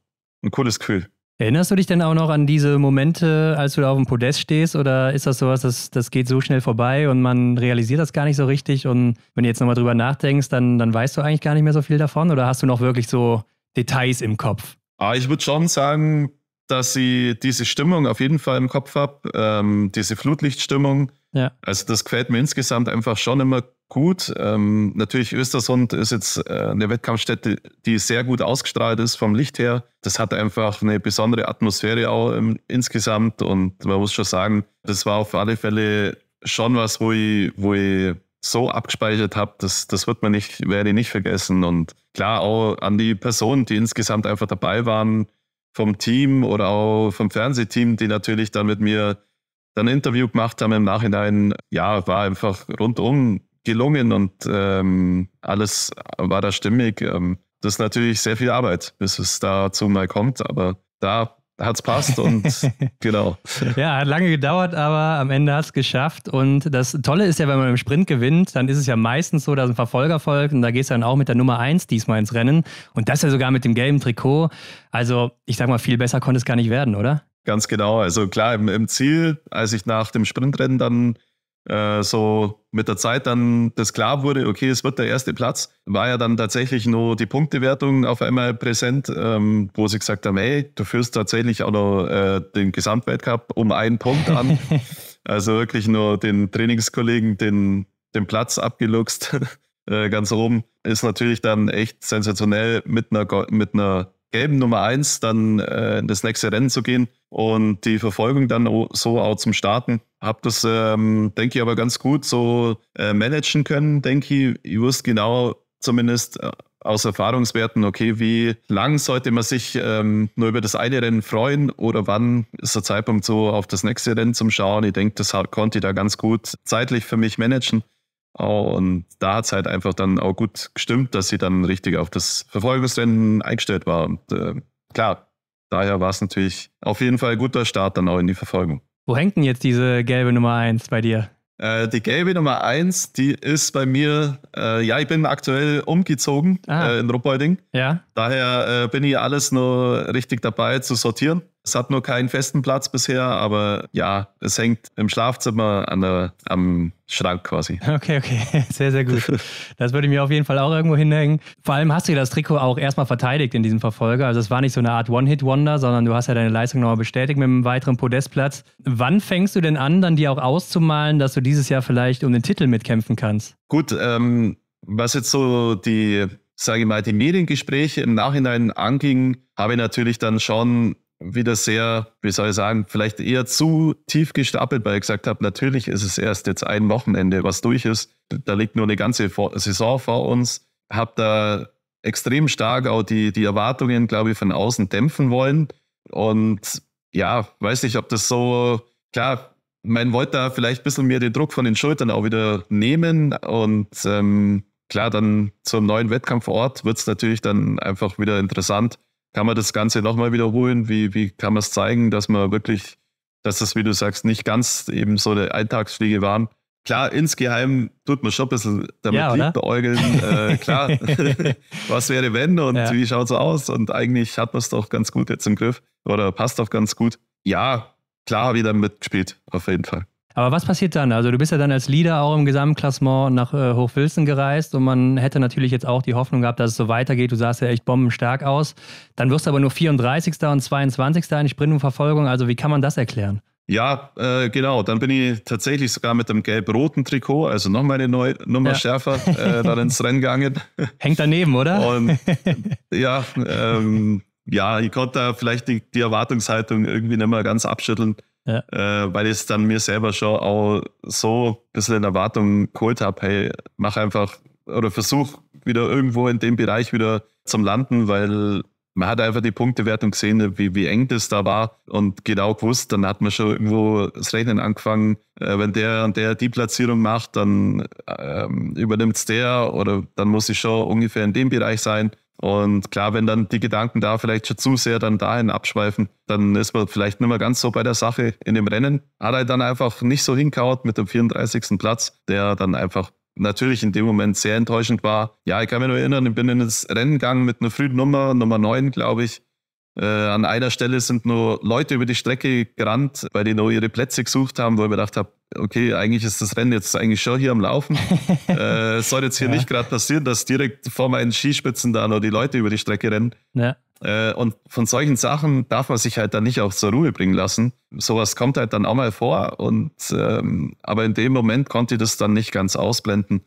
ein cooles Gefühl. Erinnerst du dich denn auch noch an diese Momente, als du da auf dem Podest stehst? Oder ist das sowas, das, das geht so schnell vorbei und man realisiert das gar nicht so richtig? Und wenn du jetzt nochmal drüber nachdenkst, dann, dann weißt du eigentlich gar nicht mehr so viel davon? Oder hast du noch wirklich so Details im Kopf? Ah, ich würde schon sagen, dass ich diese Stimmung auf jeden Fall im Kopf habe, ähm, diese Flutlichtstimmung. Ja. Also das gefällt mir insgesamt einfach schon immer gut. Ähm, natürlich Östersund ist jetzt äh, eine Wettkampfstätte, die sehr gut ausgestrahlt ist vom Licht her. Das hat einfach eine besondere Atmosphäre auch im, insgesamt und man muss schon sagen, das war auf alle Fälle schon was, wo ich, wo ich so abgespeichert habe, das, das wird man nicht, werde ich nicht vergessen. Und klar auch an die Personen, die insgesamt einfach dabei waren, vom Team oder auch vom Fernsehteam, die natürlich dann mit mir dann ein Interview gemacht haben im Nachhinein. Ja, war einfach rundum gelungen und ähm, alles war da stimmig. Ähm, das ist natürlich sehr viel Arbeit, bis es dazu mal kommt, aber da hat es passt und genau. Ja, hat lange gedauert, aber am Ende hat es geschafft. Und das Tolle ist ja, wenn man im Sprint gewinnt, dann ist es ja meistens so, dass ein Verfolger folgt und da gehst du dann auch mit der Nummer 1 diesmal ins Rennen. Und das ja sogar mit dem gelben Trikot. Also, ich sag mal, viel besser konnte es gar nicht werden, oder? Ganz genau. Also klar, im, im Ziel, als ich nach dem Sprintrennen dann äh, so mit der Zeit dann das klar wurde, okay, es wird der erste Platz, war ja dann tatsächlich nur die Punktewertung auf einmal präsent, ähm, wo sie gesagt haben, hey, du führst tatsächlich auch noch äh, den Gesamtweltcup um einen Punkt an. also wirklich nur den Trainingskollegen den, den Platz abgeluchst, äh, ganz oben. Ist natürlich dann echt sensationell mit einer, mit einer gelben Nummer 1 dann äh, in das nächste Rennen zu gehen und die Verfolgung dann so auch zum Starten. Hab das, ähm, denke ich, aber ganz gut so äh, managen können, denke ich. Ich wusste genau, zumindest äh, aus Erfahrungswerten, okay, wie lang sollte man sich ähm, nur über das eine Rennen freuen oder wann ist der Zeitpunkt so auf das nächste Rennen zum Schauen? Ich denke, das konnte ich da ganz gut zeitlich für mich managen. Und da hat es halt einfach dann auch gut gestimmt, dass sie dann richtig auf das Verfolgungsrennen eingestellt war. Und äh, klar, daher war es natürlich auf jeden Fall ein guter Start dann auch in die Verfolgung. Wo hängt denn jetzt diese gelbe Nummer 1 bei dir? Äh, die gelbe Nummer 1, die ist bei mir, äh, ja, ich bin aktuell umgezogen ah. äh, in Ruppolding. Ja. Daher äh, bin ich alles nur richtig dabei zu sortieren. Es hat nur keinen festen Platz bisher, aber ja, es hängt im Schlafzimmer an der, am Schrank quasi. Okay, okay. Sehr, sehr gut. Das würde ich mir auf jeden Fall auch irgendwo hinhängen. Vor allem hast du das Trikot auch erstmal verteidigt in diesem Verfolger. Also es war nicht so eine Art One-Hit-Wonder, sondern du hast ja deine Leistung nochmal bestätigt mit einem weiteren Podestplatz. Wann fängst du denn an, dann dir auch auszumalen, dass du dieses Jahr vielleicht um den Titel mitkämpfen kannst? Gut, ähm, was jetzt so die sage ich mal, die Mediengespräche im Nachhinein anging, habe ich natürlich dann schon wieder sehr, wie soll ich sagen, vielleicht eher zu tief gestapelt, weil ich gesagt habe, natürlich ist es erst jetzt ein Wochenende, was durch ist. Da liegt nur eine ganze Saison vor uns. Habe da extrem stark auch die, die Erwartungen, glaube ich, von außen dämpfen wollen. Und ja, weiß nicht, ob das so, klar, man wollte da vielleicht ein bisschen mehr den Druck von den Schultern auch wieder nehmen. Und ähm, klar, dann zum neuen Wettkampfort wird es natürlich dann einfach wieder interessant kann man das Ganze nochmal wiederholen? Wie, wie kann man es zeigen, dass man wirklich, dass das, wie du sagst, nicht ganz eben so eine Alltagsfliege waren? Klar, insgeheim tut man schon ein bisschen damit ja, liebäugeln. Äh, klar, was wäre wenn und ja. wie schaut es aus? Und eigentlich hat man es doch ganz gut jetzt im Griff oder passt doch ganz gut. Ja, klar habe ich damit gespielt, auf jeden Fall. Aber was passiert dann? Also du bist ja dann als Leader auch im Gesamtklassement nach äh, Hochwilzen gereist und man hätte natürlich jetzt auch die Hoffnung gehabt, dass es so weitergeht. Du sahst ja echt bombenstark aus. Dann wirst du aber nur 34. und 22. in Sprint und Verfolgung. Also wie kann man das erklären? Ja, äh, genau. Dann bin ich tatsächlich sogar mit dem gelb-roten Trikot, also nochmal eine neue Nummer ja. schärfer, äh, da ins Rennen gegangen. Hängt daneben, oder? Und, ja, ähm, ja, ich konnte da vielleicht die, die Erwartungshaltung irgendwie nicht mehr ganz abschütteln. Ja. Äh, weil ich es dann mir selber schon auch so ein bisschen in Erwartung geholt habe, hey, mach einfach oder versuch wieder irgendwo in dem Bereich wieder zum Landen, weil man hat einfach die Punktewertung gesehen, wie, wie eng das da war und genau gewusst, dann hat man schon irgendwo das Rechnen angefangen, äh, wenn der und der die Platzierung macht, dann ähm, übernimmt es der oder dann muss ich schon ungefähr in dem Bereich sein. Und klar, wenn dann die Gedanken da vielleicht schon zu sehr dann dahin abschweifen, dann ist man vielleicht nicht mehr ganz so bei der Sache in dem Rennen. Hat er dann einfach nicht so hinkaut mit dem 34. Platz, der dann einfach natürlich in dem Moment sehr enttäuschend war. Ja, ich kann mich nur erinnern, ich bin in das Rennen gegangen mit einer frühen Nummer, Nummer 9, glaube ich. Äh, an einer Stelle sind nur Leute über die Strecke gerannt, weil die nur ihre Plätze gesucht haben, wo ich mir gedacht habe, okay, eigentlich ist das Rennen jetzt eigentlich schon hier am Laufen. äh, es soll jetzt hier ja. nicht gerade passieren, dass direkt vor meinen Skispitzen da nur die Leute über die Strecke rennen. Ja. Äh, und von solchen Sachen darf man sich halt dann nicht auch zur Ruhe bringen lassen. Sowas kommt halt dann auch mal vor. Und ähm, aber in dem Moment konnte ich das dann nicht ganz ausblenden.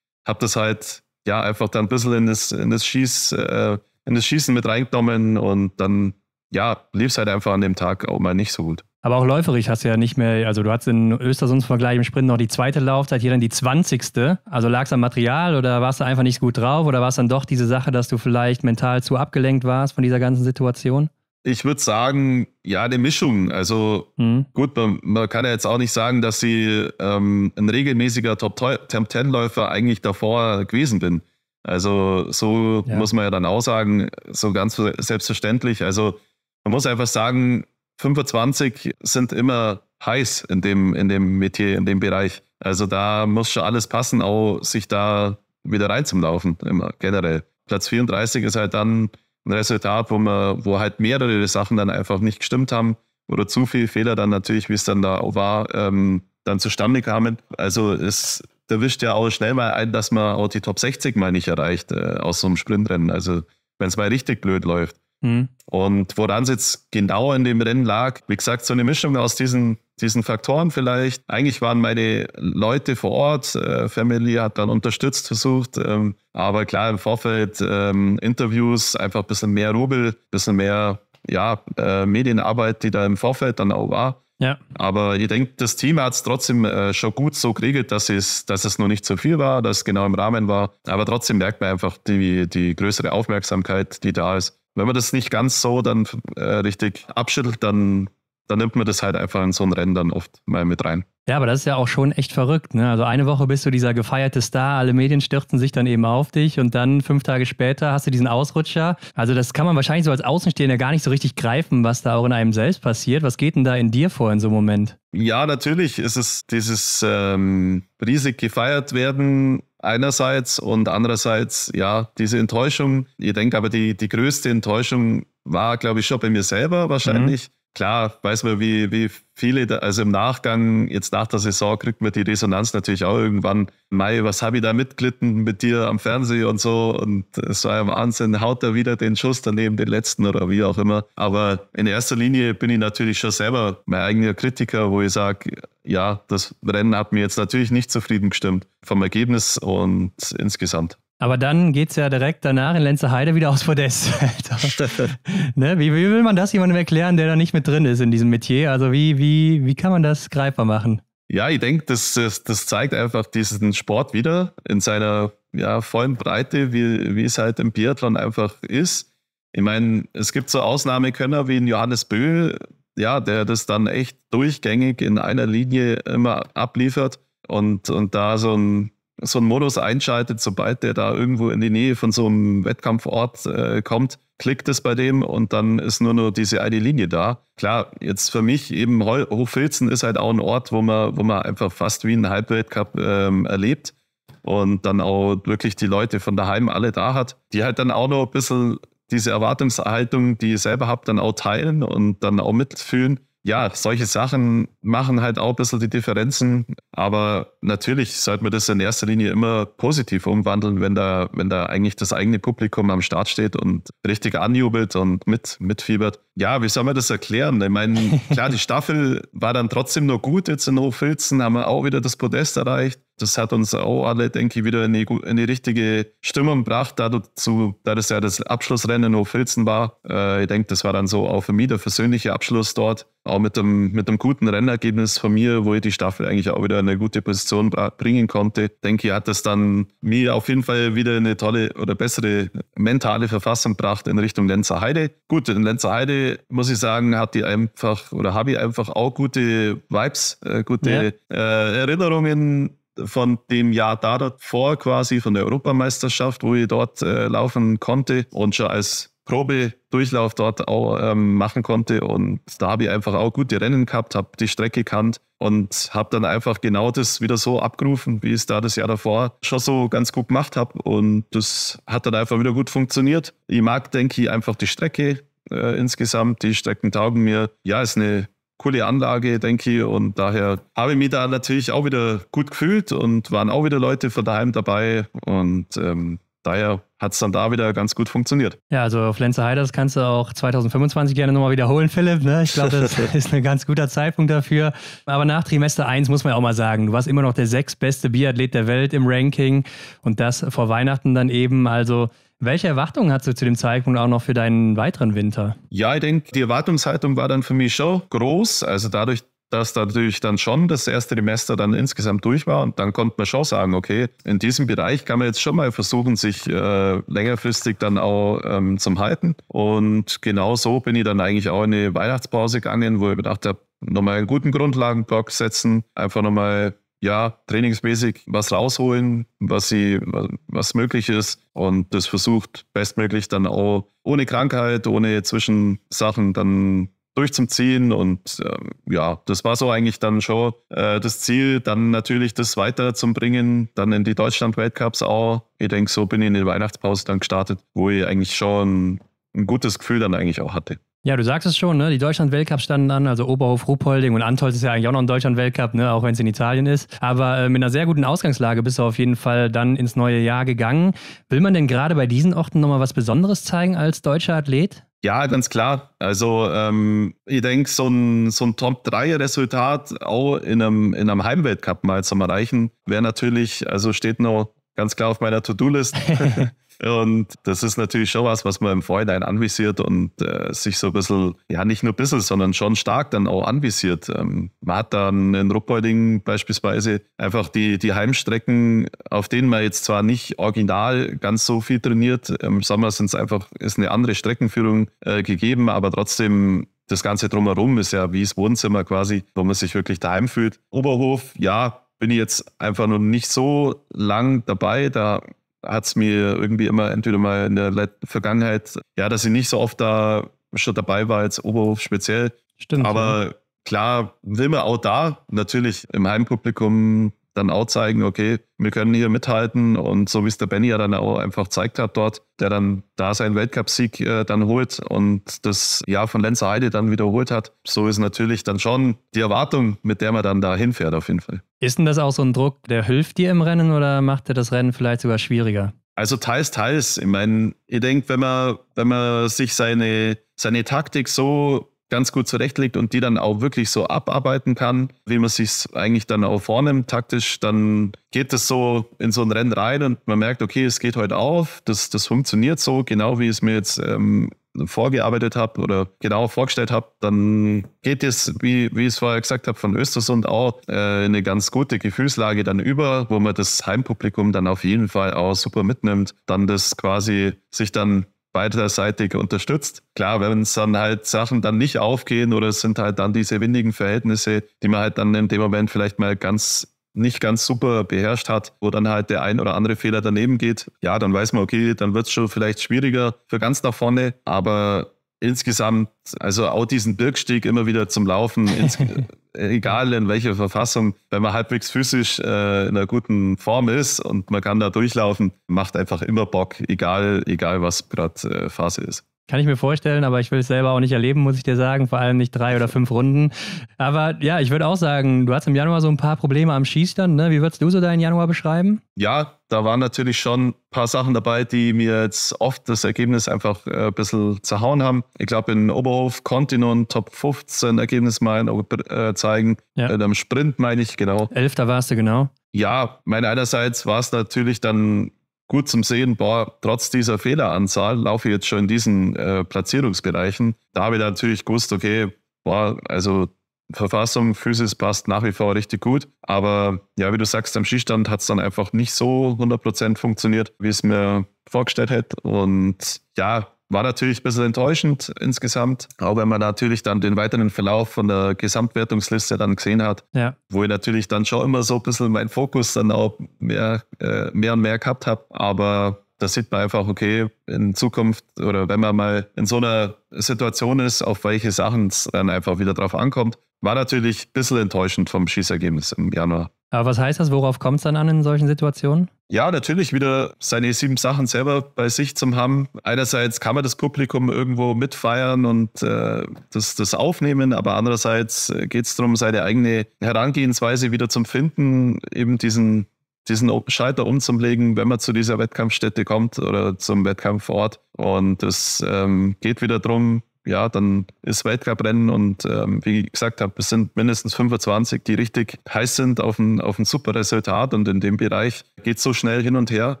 Hab das halt ja einfach dann ein bisschen in das, in das Schieß. Äh, in das Schießen mit reingenommen und dann, ja, lief es halt einfach an dem Tag auch mal nicht so gut. Aber auch läuferisch hast du ja nicht mehr, also du hattest in Östersunds Vergleich im Sprint noch die zweite Laufzeit, hier dann die 20. Also lag es am Material oder warst du einfach nicht so gut drauf oder war es dann doch diese Sache, dass du vielleicht mental zu abgelenkt warst von dieser ganzen Situation? Ich würde sagen, ja, eine Mischung. Also mhm. gut, man, man, kann ja jetzt auch nicht sagen, dass ich ähm, ein regelmäßiger Top-10-Läufer eigentlich davor gewesen bin. Also so ja. muss man ja dann auch sagen, so ganz selbstverständlich. Also man muss einfach sagen, 25 sind immer heiß in dem, in dem Metier, in dem Bereich. Also da muss schon alles passen, auch sich da wieder reinzumlaufen, immer generell. Platz 34 ist halt dann ein Resultat, wo, man, wo halt mehrere Sachen dann einfach nicht gestimmt haben oder zu viel Fehler dann natürlich, wie es dann da auch war, ähm, dann zustande kamen. Also es da wischt ja auch schnell mal ein, dass man auch die Top 60 mal nicht erreicht äh, aus so einem Sprintrennen. Also wenn es mal richtig blöd läuft. Mhm. Und woran es jetzt genau in dem Rennen lag, wie gesagt, so eine Mischung aus diesen, diesen Faktoren vielleicht. Eigentlich waren meine Leute vor Ort, äh, Family hat dann unterstützt versucht, ähm, aber klar im Vorfeld ähm, Interviews, einfach ein bisschen mehr Rubel, ein bisschen mehr ja, äh, Medienarbeit, die da im Vorfeld dann auch war. Ja. Aber ich denke, das Team hat es trotzdem äh, schon gut so geregelt, dass es, dass es noch nicht zu viel war, dass es genau im Rahmen war. Aber trotzdem merkt man einfach die, die größere Aufmerksamkeit, die da ist. Wenn man das nicht ganz so dann äh, richtig abschüttelt, dann dann nimmt man das halt einfach in so ein Rennen dann oft mal mit rein. Ja, aber das ist ja auch schon echt verrückt. Ne? Also eine Woche bist du dieser gefeierte Star, alle Medien stürzen sich dann eben auf dich und dann fünf Tage später hast du diesen Ausrutscher. Also das kann man wahrscheinlich so als Außenstehender gar nicht so richtig greifen, was da auch in einem selbst passiert. Was geht denn da in dir vor in so einem Moment? Ja, natürlich ist es dieses ähm, riesig gefeiert werden einerseits und andererseits ja diese Enttäuschung. Ich denke aber die, die größte Enttäuschung war, glaube ich, schon bei mir selber wahrscheinlich. Mhm klar, weiß man, wie, wie viele, da, also im Nachgang, jetzt nach der Saison, kriegt man die Resonanz natürlich auch irgendwann. Mai, was habe ich da mitglitten mit dir am Fernsehen und so? Und es war ja Wahnsinn, haut er wieder den Schuss daneben, den letzten oder wie auch immer. Aber in erster Linie bin ich natürlich schon selber mein eigener Kritiker, wo ich sage, ja, das Rennen hat mir jetzt natürlich nicht zufrieden gestimmt vom Ergebnis und insgesamt. Aber dann geht es ja direkt danach in Lenze Heide wieder aufs Podest. ne? wie, wie, will man das jemandem erklären, der da nicht mit drin ist in diesem Metier? Also wie, wie, wie kann man das greifbar machen? Ja, ich denke, das, das, das, zeigt einfach diesen Sport wieder in seiner ja, vollen Breite, wie, wie es halt im Biathlon einfach ist. Ich meine, es gibt so Ausnahmekönner wie ein Johannes Böhl, ja, der das dann echt durchgängig in einer Linie immer abliefert und, und da so ein so einen Modus einschaltet, sobald der da irgendwo in die Nähe von so einem Wettkampfort äh, kommt, klickt es bei dem und dann ist nur nur diese eine Linie da. Klar, jetzt für mich eben Hochfilzen ist halt auch ein Ort, wo man, wo man einfach fast wie einen Halbweltcup ähm, erlebt und dann auch wirklich die Leute von daheim alle da hat, die halt dann auch noch ein bisschen diese Erwartungshaltung, die ihr selber habt, dann auch teilen und dann auch mitfühlen ja, solche Sachen machen halt auch ein bisschen die Differenzen. Aber natürlich sollte man das in erster Linie immer positiv umwandeln, wenn da, wenn da eigentlich das eigene Publikum am Start steht und richtig anjubelt und mit, mitfiebert. Ja, wie soll man das erklären? Ich meine, klar, die Staffel war dann trotzdem nur gut jetzt in Hochfilzen, haben wir auch wieder das Podest erreicht. Das hat uns auch alle, denke ich, wieder in die, in die richtige Stimmung gebracht, dazu, da das ja das Abschlussrennen auf Filzen war. Äh, ich denke, das war dann so auch für mich der persönliche Abschluss dort. Auch mit dem, mit dem guten Rennergebnis von mir, wo ich die Staffel eigentlich auch wieder in eine gute Position bringen konnte, denke ich, hat das dann mir auf jeden Fall wieder eine tolle oder bessere mentale Verfassung gebracht in Richtung Lenzer Heide. Gut, in Lenzer Heide muss ich sagen, hat die einfach oder habe ich einfach auch gute Vibes, äh, gute ja. äh, Erinnerungen von dem Jahr da davor quasi von der Europameisterschaft, wo ich dort äh, laufen konnte und schon als Probedurchlauf dort auch ähm, machen konnte. Und da habe ich einfach auch gute Rennen gehabt, habe die Strecke kannt und habe dann einfach genau das wieder so abgerufen, wie ich es da das Jahr davor schon so ganz gut gemacht habe. Und das hat dann einfach wieder gut funktioniert. Ich mag, denke ich, einfach die Strecke äh, insgesamt. Die Strecken taugen mir. Ja, ist eine coole Anlage, denke ich. Und daher habe ich mich da natürlich auch wieder gut gefühlt und waren auch wieder Leute von daheim dabei. Und ähm, daher hat es dann da wieder ganz gut funktioniert. Ja, also Flänzer Heiders kannst du auch 2025 gerne nochmal wiederholen, Philipp. Ne? Ich glaube, das ist ein ganz guter Zeitpunkt dafür. Aber nach Trimester 1 muss man ja auch mal sagen, du warst immer noch der sechstbeste Biathlet der Welt im Ranking und das vor Weihnachten dann eben. Also welche Erwartungen hast du zu dem Zeitpunkt auch noch für deinen weiteren Winter? Ja, ich denke, die Erwartungshaltung war dann für mich schon groß. Also dadurch, dass natürlich dann schon das erste Semester dann insgesamt durch war und dann konnte man schon sagen, okay, in diesem Bereich kann man jetzt schon mal versuchen, sich äh, längerfristig dann auch ähm, zum halten. Und genau so bin ich dann eigentlich auch in die Weihnachtspause gegangen, wo ich gedacht habe, nochmal einen guten Grundlagenblock setzen, einfach nochmal ja, trainingsmäßig was rausholen, was sie, was möglich ist und das versucht bestmöglich dann auch ohne Krankheit, ohne Zwischensachen dann durchzuziehen und äh, ja, das war so eigentlich dann schon äh, das Ziel, dann natürlich das weiterzubringen, dann in die Deutschland-Weltcups auch. Ich denke, so bin ich in die Weihnachtspause dann gestartet, wo ich eigentlich schon ein gutes Gefühl dann eigentlich auch hatte. Ja, du sagst es schon, ne? die Deutschland-Weltcups standen an, also Oberhof, Ruhpolding und Antolz ist ja eigentlich auch noch ein Deutschland-Weltcup, ne? auch wenn es in Italien ist. Aber äh, mit einer sehr guten Ausgangslage bist du auf jeden Fall dann ins neue Jahr gegangen. Will man denn gerade bei diesen Orten nochmal was Besonderes zeigen als deutscher Athlet? Ja, ganz klar. Also ähm, ich denke, so ein, so ein Top-3-Resultat auch in einem, in einem Heimweltcup mal zu erreichen, wäre natürlich, also steht noch ganz klar auf meiner To-Do-List. und das ist natürlich schon was, was man im Vorhinein anvisiert und äh, sich so ein bisschen, ja, nicht nur ein bisschen, sondern schon stark dann auch anvisiert. Ähm, man hat dann in Ruppolding beispielsweise einfach die, die Heimstrecken, auf denen man jetzt zwar nicht original ganz so viel trainiert. Im Sommer sind es einfach, ist eine andere Streckenführung äh, gegeben, aber trotzdem das Ganze drumherum ist ja wie das Wohnzimmer quasi, wo man sich wirklich daheim fühlt. Oberhof, ja, bin jetzt einfach nur nicht so lang dabei. Da hat es mir irgendwie immer entweder mal in der Vergangenheit, ja, dass ich nicht so oft da schon dabei war, als Oberhof speziell. Stimmt. Aber ja. klar, will man auch da natürlich im Heimpublikum dann auch zeigen, okay, wir können hier mithalten und so wie es der Benny ja dann auch einfach zeigt hat dort, der dann da seinen Weltcupsieg äh, dann holt und das Jahr von Lenzer Heide dann wiederholt hat, so ist natürlich dann schon die Erwartung, mit der man dann da hinfährt auf jeden Fall. Ist denn das auch so ein Druck, der hilft dir im Rennen oder macht dir das Rennen vielleicht sogar schwieriger? Also teils, teils. Ich meine, ich denke, wenn man, wenn man sich seine, seine Taktik so ganz gut zurechtlegt und die dann auch wirklich so abarbeiten kann, wie man sich eigentlich dann auch vornimmt, taktisch, dann geht es so in so ein Rennen rein und man merkt, okay, es geht heute auf, das, das funktioniert so, genau wie ich es mir jetzt ähm, vorgearbeitet habe oder genau vorgestellt habe, dann geht es, wie, wie ich es vorher gesagt habe, von Östersund auch äh, eine ganz gute Gefühlslage dann über, wo man das Heimpublikum dann auf jeden Fall auch super mitnimmt, dann das quasi sich dann beiderseitig unterstützt. Klar, wenn es dann halt Sachen dann nicht aufgehen oder es sind halt dann diese windigen Verhältnisse, die man halt dann in dem Moment vielleicht mal ganz nicht ganz super beherrscht hat, wo dann halt der ein oder andere Fehler daneben geht, ja, dann weiß man, okay, dann wird es schon vielleicht schwieriger für ganz nach vorne, aber insgesamt, also auch diesen Birkstieg immer wieder zum Laufen, ins, egal in welcher Verfassung, wenn man halbwegs physisch äh, in einer guten Form ist und man kann da durchlaufen, macht einfach immer Bock, egal, egal was gerade äh, Phase ist. Kann ich mir vorstellen, aber ich will es selber auch nicht erleben, muss ich dir sagen. Vor allem nicht drei oder fünf Runden. Aber ja, ich würde auch sagen, du hast im Januar so ein paar Probleme am Schießstand. Ne? Wie würdest du so deinen Januar beschreiben? Ja, da waren natürlich schon ein paar Sachen dabei, die mir jetzt oft das Ergebnis einfach äh, ein bisschen zerhauen haben. Ich glaube, in Oberhof konnte nur ein Top 15 Ergebnis mal äh, zeigen. Ja. Äh, Im Sprint meine ich, genau. Elfter warst du, genau. Ja, mein einerseits war es natürlich dann gut zum Sehen, boah, trotz dieser Fehleranzahl laufe ich jetzt schon in diesen äh, Platzierungsbereichen. Da habe ich natürlich gewusst, okay, boah, also Verfassung, Physis passt nach wie vor richtig gut. Aber ja, wie du sagst, am Skistand hat es dann einfach nicht so 100% funktioniert, wie es mir vorgestellt hätte. Und ja, war natürlich ein bisschen enttäuschend insgesamt, auch wenn man natürlich dann den weiteren Verlauf von der Gesamtwertungsliste dann gesehen hat, ja. wo ich natürlich dann schon immer so ein bisschen meinen Fokus dann auch mehr, äh, mehr und mehr gehabt habe. Aber da sieht man einfach, okay, in Zukunft oder wenn man mal in so einer Situation ist, auf welche Sachen es dann einfach wieder drauf ankommt. War natürlich ein bisschen enttäuschend vom Schießergebnis im Januar. Aber was heißt das? Worauf kommt es dann an in solchen Situationen? Ja, natürlich wieder seine sieben Sachen selber bei sich zum haben. Einerseits kann man das Publikum irgendwo mitfeiern und äh, das, das aufnehmen, aber andererseits äh, geht es darum, seine eigene Herangehensweise wieder zu finden, eben diesen diesen Open Schalter umzulegen, wenn man zu dieser Wettkampfstätte kommt oder zum Wettkampfort. Und es ähm, geht wieder darum, ja, dann ist Weltcuprennen und ähm, wie ich gesagt habe, es sind mindestens 25, die richtig heiß sind auf ein, auf ein super Resultat und in dem Bereich geht es so schnell hin und her.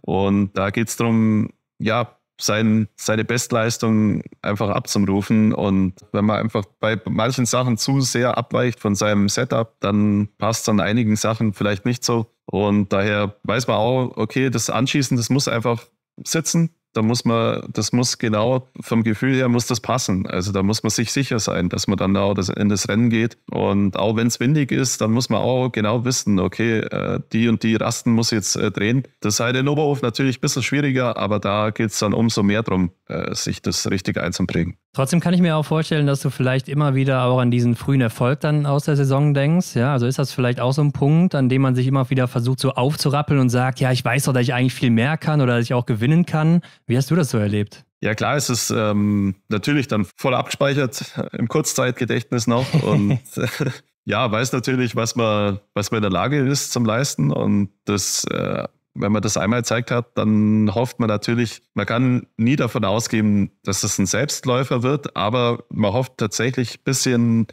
Und da geht es darum, ja, sein, seine Bestleistung einfach abzurufen. Und wenn man einfach bei manchen Sachen zu sehr abweicht von seinem Setup, dann passt es an einigen Sachen vielleicht nicht so. Und daher weiß man auch, okay, das Anschießen, das muss einfach sitzen da muss man, das muss genau vom Gefühl her muss das passen. Also da muss man sich sicher sein, dass man dann auch das, in das Rennen geht. Und auch wenn es windig ist, dann muss man auch genau wissen, okay, äh, die und die Rasten muss jetzt äh, drehen. Das sei in Oberhof natürlich ein bisschen schwieriger, aber da geht es dann umso mehr darum, äh, sich das richtig einzuprägen. Trotzdem kann ich mir auch vorstellen, dass du vielleicht immer wieder auch an diesen frühen Erfolg dann aus der Saison denkst. Ja, also ist das vielleicht auch so ein Punkt, an dem man sich immer wieder versucht, so aufzurappeln und sagt, ja, ich weiß doch, dass ich eigentlich viel mehr kann oder dass ich auch gewinnen kann. Wie hast du das so erlebt? Ja, klar, es ist ähm, natürlich dann voll abgespeichert im Kurzzeitgedächtnis noch und ja, weiß natürlich, was man, was man in der Lage ist zum Leisten und das äh, wenn man das einmal gezeigt hat, dann hofft man natürlich, man kann nie davon ausgehen, dass es ein Selbstläufer wird, aber man hofft tatsächlich ein bisschen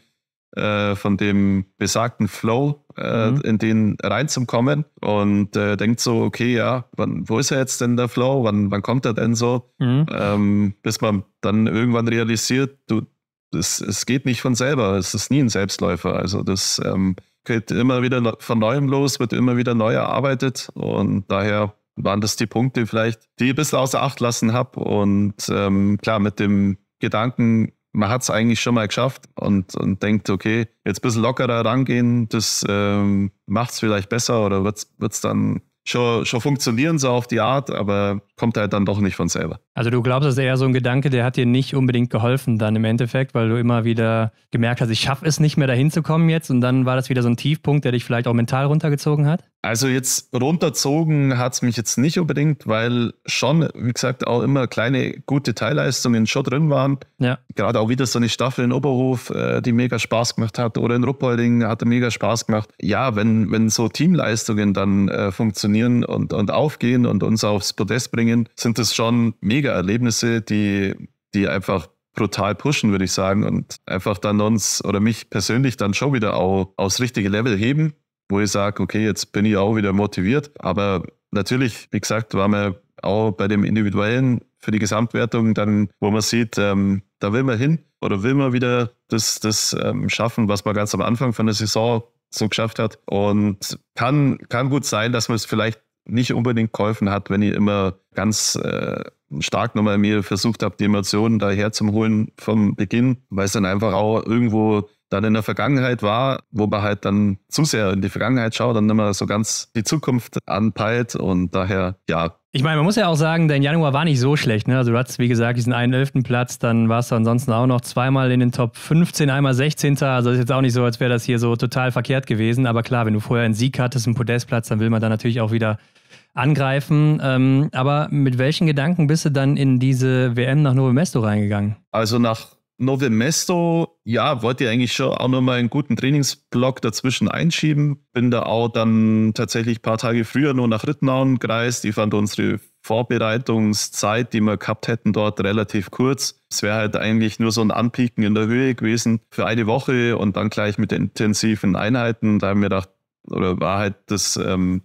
äh, von dem besagten Flow äh, mhm. in den reinzukommen und äh, denkt so, okay, ja, wann, wo ist er jetzt denn der Flow? Wann, wann kommt er denn so? Mhm. Ähm, bis man dann irgendwann realisiert, du, das, es geht nicht von selber, es ist nie ein Selbstläufer. Also das ähm, geht immer wieder von neuem los, wird immer wieder neu erarbeitet und daher waren das die Punkte vielleicht, die ich ein bisschen außer Acht lassen habe. Und ähm, klar, mit dem Gedanken, man hat es eigentlich schon mal geschafft und, und denkt, okay, jetzt ein bisschen lockerer rangehen, das ähm, macht es vielleicht besser oder wird es dann schon, schon funktionieren, so auf die Art, aber kommt halt dann doch nicht von selber. Also du glaubst, das ist eher so ein Gedanke, der hat dir nicht unbedingt geholfen dann im Endeffekt, weil du immer wieder gemerkt hast, ich schaffe es nicht mehr dahin zu kommen jetzt und dann war das wieder so ein Tiefpunkt, der dich vielleicht auch mental runtergezogen hat? Also jetzt runterzogen hat es mich jetzt nicht unbedingt, weil schon, wie gesagt, auch immer kleine gute Teilleistungen schon drin waren. Ja. Gerade auch wieder so eine Staffel in Oberhof, äh, die mega Spaß gemacht hat oder in Ruppolding hatte mega Spaß gemacht. Ja, wenn, wenn so Teamleistungen dann äh, funktionieren, funktionieren und, und aufgehen und uns aufs Podest bringen, sind das schon mega Erlebnisse, die, die einfach brutal pushen, würde ich sagen, und einfach dann uns oder mich persönlich dann schon wieder auch aufs richtige Level heben, wo ich sage, okay, jetzt bin ich auch wieder motiviert. Aber natürlich, wie gesagt, waren wir auch bei dem Individuellen für die Gesamtwertung dann, wo man sieht, ähm, da will man hin oder will man wieder das, das ähm, schaffen, was man ganz am Anfang von der Saison so geschafft hat. Und kann, kann gut sein, dass man es vielleicht nicht unbedingt geholfen hat, wenn ihr immer ganz äh, stark nochmal mir versucht habt, die Emotionen daher zu holen vom Beginn, weil es dann einfach auch irgendwo dann in der Vergangenheit war, wo man halt dann zu sehr in die Vergangenheit schaut, dann immer so ganz die Zukunft anpeilt und daher, ja, ich meine, man muss ja auch sagen, dein Januar war nicht so schlecht. Ne? Also du hattest, wie gesagt, diesen einen elften Platz, dann warst du ansonsten auch noch zweimal in den Top 15, einmal 16. Also ist jetzt auch nicht so, als wäre das hier so total verkehrt gewesen. Aber klar, wenn du vorher einen Sieg hattest, einen Podestplatz, dann will man da natürlich auch wieder angreifen. Ähm, aber mit welchen Gedanken bist du dann in diese WM nach Novo Mesto reingegangen? Also nach Nove Mesto, ja, wollte ich eigentlich schon auch nochmal einen guten Trainingsblock dazwischen einschieben. Bin da auch dann tatsächlich ein paar Tage früher nur nach Rittnauen gereist. Ich fand unsere Vorbereitungszeit, die wir gehabt hätten, dort relativ kurz. Es wäre halt eigentlich nur so ein Anpieken in der Höhe gewesen für eine Woche und dann gleich mit intensiven Einheiten. Da haben wir gedacht, oder war halt das, ähm,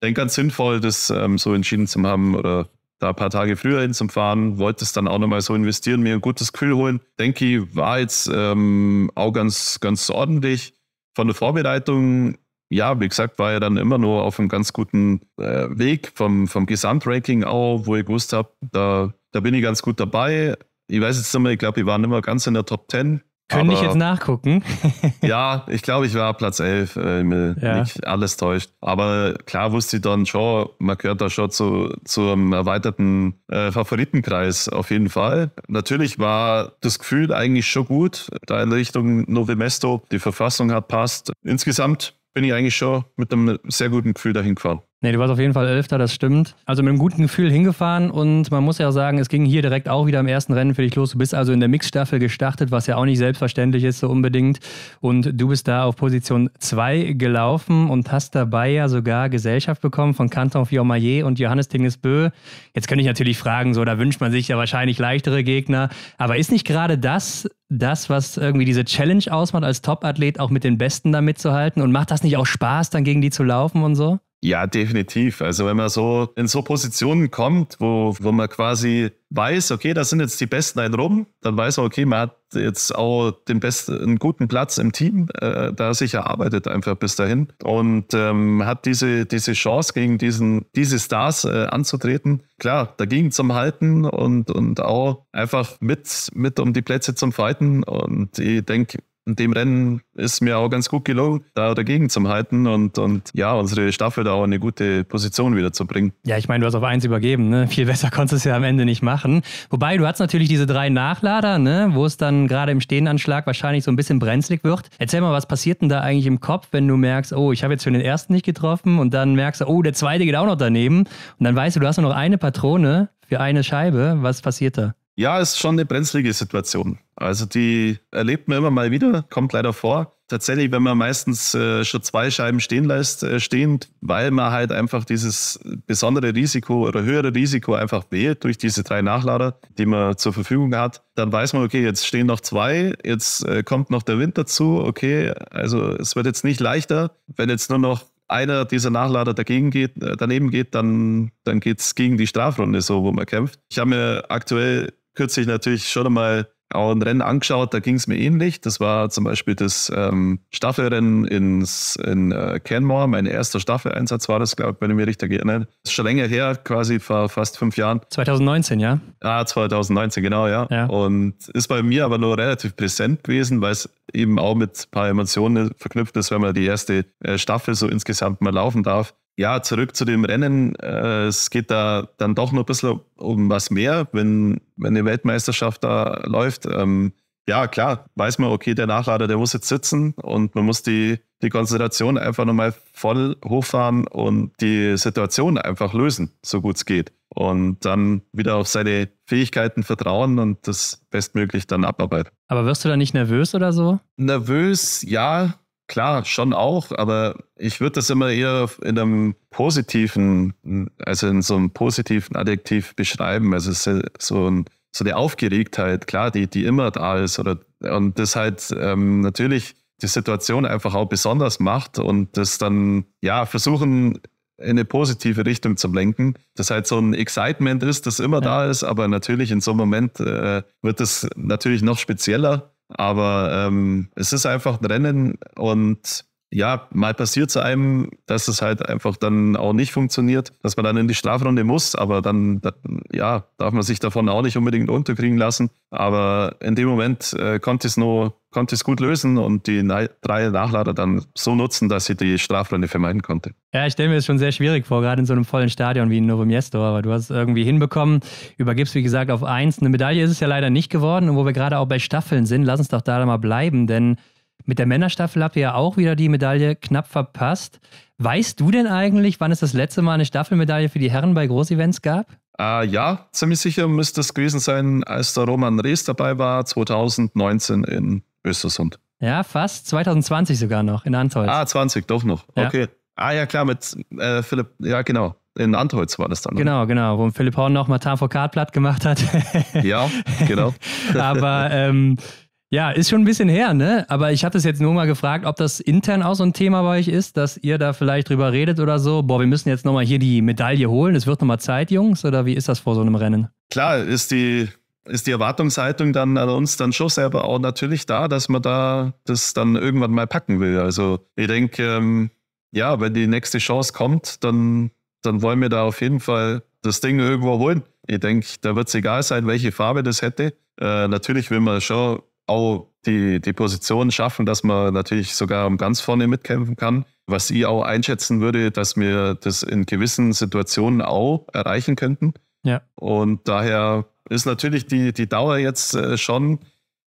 denke ganz sinnvoll, das ähm, so entschieden zu haben oder da ein paar Tage früher hin zum Fahren, wollte es dann auch nochmal so investieren, mir ein gutes Gefühl holen. Denke ich, war jetzt ähm, auch ganz, ganz ordentlich. Von der Vorbereitung, ja, wie gesagt, war ja dann immer nur auf einem ganz guten äh, Weg vom, vom Gesamtranking auch, wo ich gewusst habe, da, da bin ich ganz gut dabei. Ich weiß jetzt nicht mehr, ich glaube, ich war nicht mehr ganz in der Top 10, könnte ich jetzt nachgucken? ja, ich glaube, ich war Platz 11, wenn äh, mir ja. nicht alles täuscht. Aber klar wusste ich dann schon, man gehört da schon zu, zum erweiterten äh, Favoritenkreis auf jeden Fall. Natürlich war das Gefühl eigentlich schon gut, da in Richtung Novemesto. Die Verfassung hat passt. Insgesamt bin ich eigentlich schon mit einem sehr guten Gefühl dahin gefahren. Nee, du warst auf jeden Fall Elfter, das stimmt. Also mit einem guten Gefühl hingefahren und man muss ja auch sagen, es ging hier direkt auch wieder im ersten Rennen für dich los. Du bist also in der Mixstaffel gestartet, was ja auch nicht selbstverständlich ist so unbedingt. Und du bist da auf Position 2 gelaufen und hast dabei ja sogar Gesellschaft bekommen von Canton Fiormaillet und Johannes Dingesbö. Jetzt könnte ich natürlich fragen, so, da wünscht man sich ja wahrscheinlich leichtere Gegner. Aber ist nicht gerade das das, was irgendwie diese Challenge ausmacht, als Topathlet auch mit den Besten da mitzuhalten? Und macht das nicht auch Spaß, dann gegen die zu laufen und so? Ja, definitiv. Also wenn man so in so Positionen kommt, wo, wo man quasi weiß, okay, da sind jetzt die Besten ein rum, dann weiß man, okay, man hat jetzt auch den besten, einen guten Platz im Team, äh, da sich erarbeitet einfach bis dahin und ähm, hat diese, diese Chance, gegen diesen, diese Stars äh, anzutreten. Klar, dagegen zum Halten und, und auch einfach mit, mit um die Plätze zum Fighten und ich denke, in dem Rennen ist mir auch ganz gut gelungen, da dagegen zu halten und, und ja, unsere Staffel da auch eine gute Position wieder zu bringen. Ja, ich meine, du hast auf eins übergeben, ne? Viel besser konntest du es ja am Ende nicht machen. Wobei, du hast natürlich diese drei Nachlader, ne? Wo es dann gerade im Stehenanschlag wahrscheinlich so ein bisschen brenzlig wird. Erzähl mal, was passiert denn da eigentlich im Kopf, wenn du merkst, oh, ich habe jetzt für den ersten nicht getroffen und dann merkst du, oh, der zweite geht auch noch daneben. Und dann weißt du, du hast nur noch eine Patrone für eine Scheibe. Was passiert da? Ja, ist schon eine brenzlige Situation. Also die erlebt man immer mal wieder, kommt leider vor. Tatsächlich, wenn man meistens äh, schon zwei Scheiben stehen lässt, äh, stehend, weil man halt einfach dieses besondere Risiko oder höhere Risiko einfach wählt durch diese drei Nachlader, die man zur Verfügung hat, dann weiß man, okay, jetzt stehen noch zwei, jetzt äh, kommt noch der Wind dazu, okay, also es wird jetzt nicht leichter, wenn jetzt nur noch einer dieser Nachlader dagegen geht, äh, daneben geht, dann, dann geht es gegen die Strafrunde so, wo man kämpft. Ich habe mir aktuell kürzlich natürlich schon einmal auch ein Rennen angeschaut, da ging es mir ähnlich. Das war zum Beispiel das ähm, Staffelrennen ins, in äh, Canmore. Mein erster Staffeleinsatz war das, glaube ich, wenn ich mich richtig erinnere. Das Ist schon länger her, quasi vor fast fünf Jahren. 2019, ja? Ah, 2019, genau, ja. ja. Und ist bei mir aber nur relativ präsent gewesen, weil es eben auch mit ein paar Emotionen verknüpft ist, wenn man die erste äh, Staffel so insgesamt mal laufen darf ja, zurück zu dem Rennen. Äh, es geht da dann doch noch ein bisschen um was mehr, wenn, wenn eine Weltmeisterschaft da läuft. Ähm, ja, klar, weiß man, okay, der Nachlader, der muss jetzt sitzen und man muss die, die Konzentration einfach nochmal voll hochfahren und die Situation einfach lösen, so gut es geht. Und dann wieder auf seine Fähigkeiten vertrauen und das bestmöglich dann abarbeiten. Aber wirst du da nicht nervös oder so? Nervös, ja, Klar, schon auch, aber ich würde das immer eher in einem positiven, also in so einem positiven Adjektiv beschreiben. Also so, ein, so eine Aufgeregtheit, klar, die, die immer da ist. Oder, und das halt ähm, natürlich die Situation einfach auch besonders macht und das dann, ja, versuchen in eine positive Richtung zu lenken. Das halt so ein Excitement ist, das immer ja. da ist, aber natürlich in so einem Moment äh, wird das natürlich noch spezieller. Aber ähm, es ist einfach drinnen und ja, mal passiert es einem, dass es halt einfach dann auch nicht funktioniert, dass man dann in die Strafrunde muss, aber dann, dann ja, darf man sich davon auch nicht unbedingt unterkriegen lassen. Aber in dem Moment äh, konnte es nur, konnte es gut lösen und die Na drei Nachlader dann so nutzen, dass sie die Strafrunde vermeiden konnte. Ja, ich stelle mir das schon sehr schwierig vor, gerade in so einem vollen Stadion wie in Novum Jesto, aber du hast es irgendwie hinbekommen, übergibst, wie gesagt, auf eins. Eine Medaille ist es ja leider nicht geworden und wo wir gerade auch bei Staffeln sind, lass uns doch da mal bleiben, denn mit der Männerstaffel habt ihr ja auch wieder die Medaille knapp verpasst. Weißt du denn eigentlich, wann es das letzte Mal eine Staffelmedaille für die Herren bei Großevents gab? Äh, ja, ziemlich sicher müsste es gewesen sein, als der Roman Rees dabei war, 2019 in Östersund. Ja, fast. 2020 sogar noch in Antholz. Ah, 20, doch noch. Ja. Okay. Ah ja, klar, mit äh, Philipp, ja genau. In Antholz war das dann. Genau, oder? genau, wo Philipp Horn noch Martin Kart platt gemacht hat. ja, genau. Aber ähm, ja, ist schon ein bisschen her, ne? Aber ich hatte es jetzt nur mal gefragt, ob das intern auch so ein Thema bei euch ist, dass ihr da vielleicht drüber redet oder so. Boah, wir müssen jetzt nochmal hier die Medaille holen. Es wird nochmal Zeit, Jungs. Oder wie ist das vor so einem Rennen? Klar, ist die, ist die Erwartungshaltung dann an uns dann schon selber auch natürlich da, dass man da das dann irgendwann mal packen will. Also ich denke, ähm, ja, wenn die nächste Chance kommt, dann, dann wollen wir da auf jeden Fall das Ding irgendwo holen. Ich denke, da wird es egal sein, welche Farbe das hätte. Äh, natürlich will man schon auch die, die Position schaffen, dass man natürlich sogar um ganz vorne mitkämpfen kann. Was ich auch einschätzen würde, dass wir das in gewissen Situationen auch erreichen könnten. Ja. Und daher ist natürlich die, die Dauer jetzt äh, schon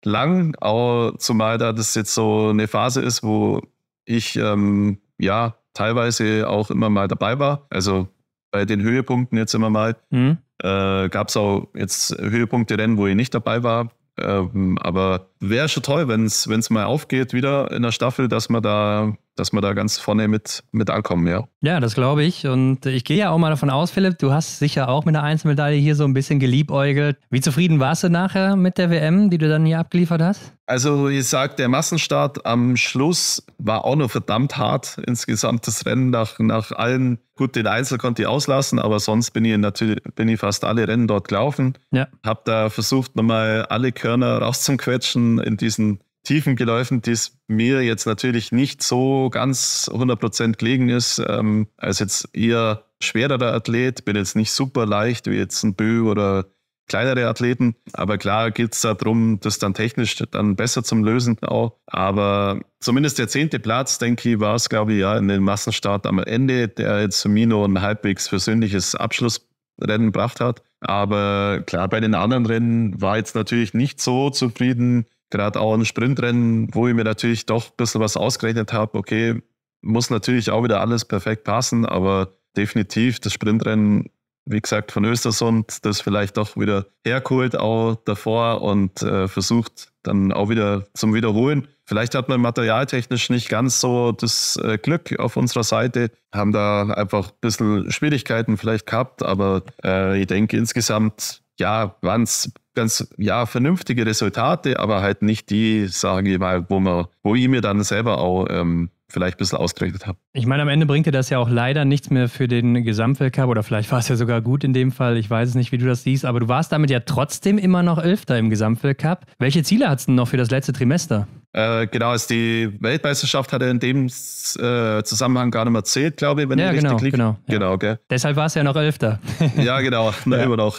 lang, auch zumal da das jetzt so eine Phase ist, wo ich ähm, ja teilweise auch immer mal dabei war. Also bei den Höhepunkten jetzt immer mal. Mhm. Äh, Gab es auch jetzt Höhepunkte-Rennen, wo ich nicht dabei war. Ähm, aber wäre schon toll, wenn es mal aufgeht wieder in der Staffel, dass man da dass wir da ganz vorne mit, mit ankommen, ja. Ja, das glaube ich. Und ich gehe ja auch mal davon aus, Philipp, du hast sicher auch mit der Einzelmedaille hier so ein bisschen geliebäugelt. Wie zufrieden warst du nachher mit der WM, die du dann hier abgeliefert hast? Also, ich sag, der Massenstart am Schluss war auch noch verdammt hart. Insgesamt das Rennen nach, nach allen. Gut, den Einzel konnte ich auslassen, aber sonst bin ich natürlich bin ich fast alle Rennen dort gelaufen. Ja. Hab da versucht, nochmal alle Körner rauszuquetschen in diesen tiefen Geläufen, die es mir jetzt natürlich nicht so ganz 100% gelegen ist, ähm, als jetzt eher schwererer Athlet, bin jetzt nicht super leicht wie jetzt ein Bö oder kleinere Athleten, aber klar geht es darum, das dann technisch dann besser zum Lösen auch, aber zumindest der zehnte Platz, denke ich, war es, glaube ich, ja, in den Massenstart am Ende, der jetzt für Mino ein halbwegs versöhnliches Abschlussrennen gebracht hat, aber klar, bei den anderen Rennen war jetzt natürlich nicht so zufrieden, gerade auch ein Sprintrennen, wo ich mir natürlich doch ein bisschen was ausgerechnet habe. Okay, muss natürlich auch wieder alles perfekt passen, aber definitiv das Sprintrennen, wie gesagt, von Östersund, das vielleicht doch wieder hergeholt auch davor und äh, versucht dann auch wieder zum Wiederholen. Vielleicht hat man materialtechnisch nicht ganz so das äh, Glück auf unserer Seite, haben da einfach ein bisschen Schwierigkeiten vielleicht gehabt, aber äh, ich denke insgesamt ja, waren es ganz, ja, vernünftige Resultate, aber halt nicht die, sage ich mal, wo man, wo ich mir dann selber auch ähm, vielleicht ein bisschen ausgerechnet habe. Ich meine, am Ende bringt dir das ja auch leider nichts mehr für den Gesamtweltcup oder vielleicht war es ja sogar gut in dem Fall. Ich weiß es nicht, wie du das siehst, aber du warst damit ja trotzdem immer noch Elfter im Gesamtweltcup. Welche Ziele hattest du noch für das letzte Trimester? Äh, genau, ist also die Weltmeisterschaft hat er in dem äh, Zusammenhang gar nicht mehr zählt, glaube ich, wenn ja, ich genau, richtig genau, ja. genau, okay. Deshalb war es ja noch Elfter. ja, genau, na, ja, immer noch.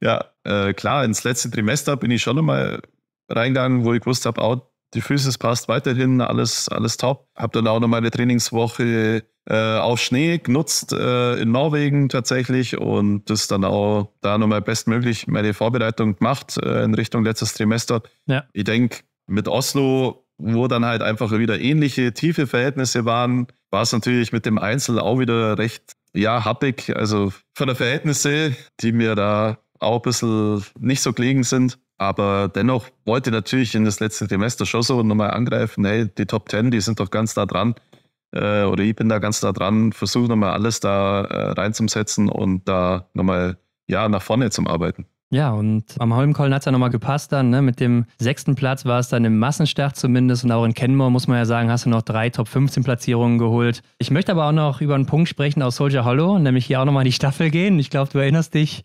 Ja, ja äh, klar, ins letzte Trimester bin ich schon einmal reingegangen, wo ich gewusst habe, die Füße passt weiterhin, alles, alles top. Habe dann auch noch meine Trainingswoche äh, auf Schnee genutzt äh, in Norwegen tatsächlich und das dann auch da nochmal bestmöglich meine Vorbereitung gemacht äh, in Richtung letztes Trimester. Ja. Ich denke, mit Oslo, wo dann halt einfach wieder ähnliche tiefe Verhältnisse waren, war es natürlich mit dem Einzel auch wieder recht, ja, happig. Also von der Verhältnisse, die mir da auch ein bisschen nicht so gelegen sind. Aber dennoch wollte ich natürlich in das letzte Semester schon so nochmal angreifen, hey, die Top Ten, die sind doch ganz da dran. Äh, oder ich bin da ganz da dran, versuche nochmal alles da äh, reinzusetzen und da nochmal ja, nach vorne zu Arbeiten. Ja, und am Holmkollen hat es ja nochmal gepasst dann. Ne? Mit dem sechsten Platz war es dann im Massenstart zumindest. Und auch in Kenmore, muss man ja sagen, hast du noch drei Top-15-Platzierungen geholt. Ich möchte aber auch noch über einen Punkt sprechen aus Soldier Hollow, nämlich hier auch nochmal in die Staffel gehen. Ich glaube, du erinnerst dich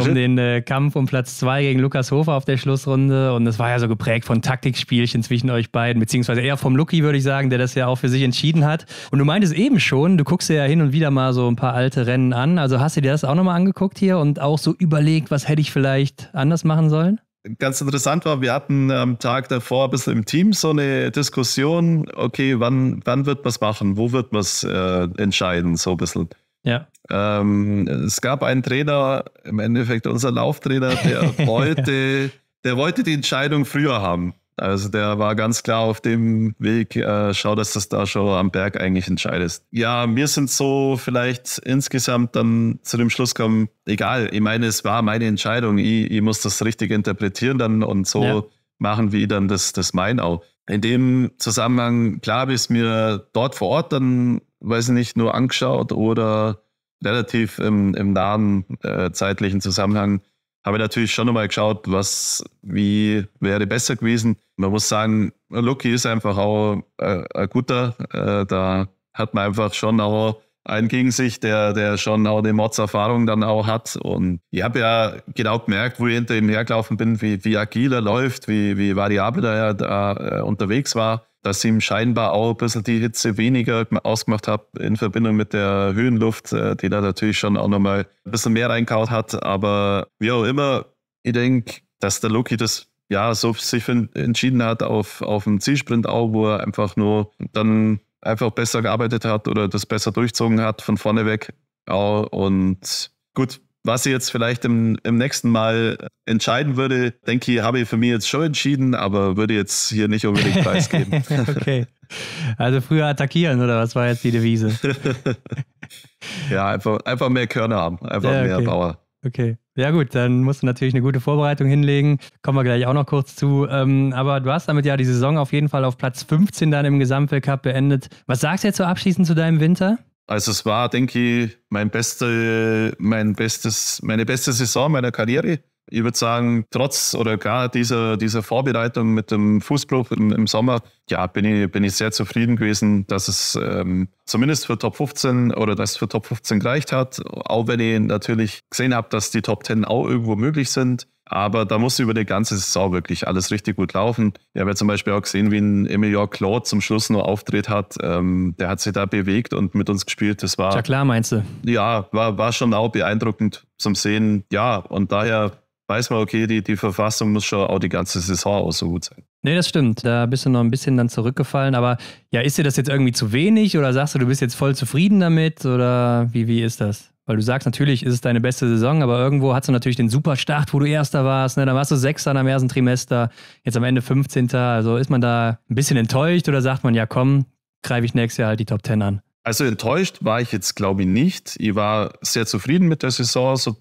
um den äh, Kampf um Platz zwei gegen Lukas Hofer auf der Schlussrunde. Und das war ja so geprägt von Taktikspielchen zwischen euch beiden, beziehungsweise eher vom Lucky, würde ich sagen, der das ja auch für sich entschieden hat. Und du meintest eben schon, du guckst dir ja hin und wieder mal so ein paar alte Rennen an. Also hast du dir das auch nochmal angeguckt hier und auch so überlegt, was hätte ich ich vielleicht anders machen sollen? Ganz interessant war, wir hatten am Tag davor ein bisschen im Team so eine Diskussion, okay, wann, wann wird man es machen, wo wird man es äh, entscheiden, so ein bisschen. Ja. Ähm, es gab einen Trainer, im Endeffekt unser Lauftrainer, der wollte, der wollte die Entscheidung früher haben. Also der war ganz klar auf dem Weg, äh, schau, dass du das da schon am Berg eigentlich entscheidest. Ja, wir sind so vielleicht insgesamt dann zu dem Schluss gekommen, egal, ich meine, es war meine Entscheidung, ich, ich muss das richtig interpretieren dann und so ja. machen, wie dann das, das mein auch. In dem Zusammenhang, klar habe ich es mir dort vor Ort dann, weiß ich nicht, nur angeschaut oder relativ im, im nahen äh, zeitlichen Zusammenhang habe ich natürlich schon nochmal geschaut, was, wie wäre besser gewesen man muss sagen, Lucky ist einfach auch äh, ein guter. Äh, da hat man einfach schon auch einen gegen sich, der, der schon auch die Mordserfahrung dann auch hat. Und ich habe ja genau gemerkt, wo ich hinter ihm hergelaufen bin, wie, wie agil er läuft, wie, wie variabel er da äh, unterwegs war, dass ihm scheinbar auch ein bisschen die Hitze weniger ausgemacht hat in Verbindung mit der Höhenluft, äh, die da natürlich schon auch nochmal ein bisschen mehr reinkaut hat. Aber wie auch immer, ich denke, dass der Loki das ja, so sich entschieden hat auf, auf einen Zielsprint auch, wo er einfach nur dann einfach besser gearbeitet hat oder das besser durchzogen hat von vorne weg. Ja, und gut, was ich jetzt vielleicht im, im nächsten Mal entscheiden würde, denke ich, habe ich für mich jetzt schon entschieden, aber würde jetzt hier nicht unbedingt preisgeben. okay. Also früher attackieren oder was war jetzt die Devise? ja, einfach, einfach mehr Körner haben, einfach ja, okay. mehr Bauer. Okay. Ja gut, dann musst du natürlich eine gute Vorbereitung hinlegen. Kommen wir gleich auch noch kurz zu. Ähm, aber du hast damit ja die Saison auf jeden Fall auf Platz 15 dann im Gesamtweltcup beendet. Was sagst du jetzt so abschließend zu deinem Winter? Also es war, denke ich, mein beste, mein bestes, meine beste Saison meiner Karriere ich würde sagen, trotz oder gar dieser, dieser Vorbereitung mit dem Fußbruch im, im, Sommer, ja, bin ich, bin ich sehr zufrieden gewesen, dass es ähm, zumindest für Top 15 oder dass es für Top 15 gereicht hat. Auch wenn ich natürlich gesehen habe, dass die Top 10 auch irgendwo möglich sind. Aber da muss über die ganze Saison wirklich alles richtig gut laufen. Ich habe ja zum Beispiel auch gesehen, wie ein Emilio Claude zum Schluss nur auftritt hat. Ähm, der hat sich da bewegt und mit uns gespielt. Das war. Ja, klar, meinst du? Ja, war, war schon auch beeindruckend zum Sehen. Ja, und daher weiß man, okay, die, die Verfassung muss schon auch die ganze Saison auch so gut sein. Nee, das stimmt. Da bist du noch ein bisschen dann zurückgefallen. Aber ja, ist dir das jetzt irgendwie zu wenig oder sagst du, du bist jetzt voll zufrieden damit oder wie, wie ist das? Weil du sagst, natürlich ist es deine beste Saison, aber irgendwo hast du natürlich den Superstart, wo du Erster warst. Ne? Dann warst du Sechster am ersten Trimester, jetzt am Ende 15. Also ist man da ein bisschen enttäuscht oder sagt man, ja komm, greife ich nächstes Jahr halt die Top Ten an? Also enttäuscht war ich jetzt, glaube ich, nicht. Ich war sehr zufrieden mit der Saison, so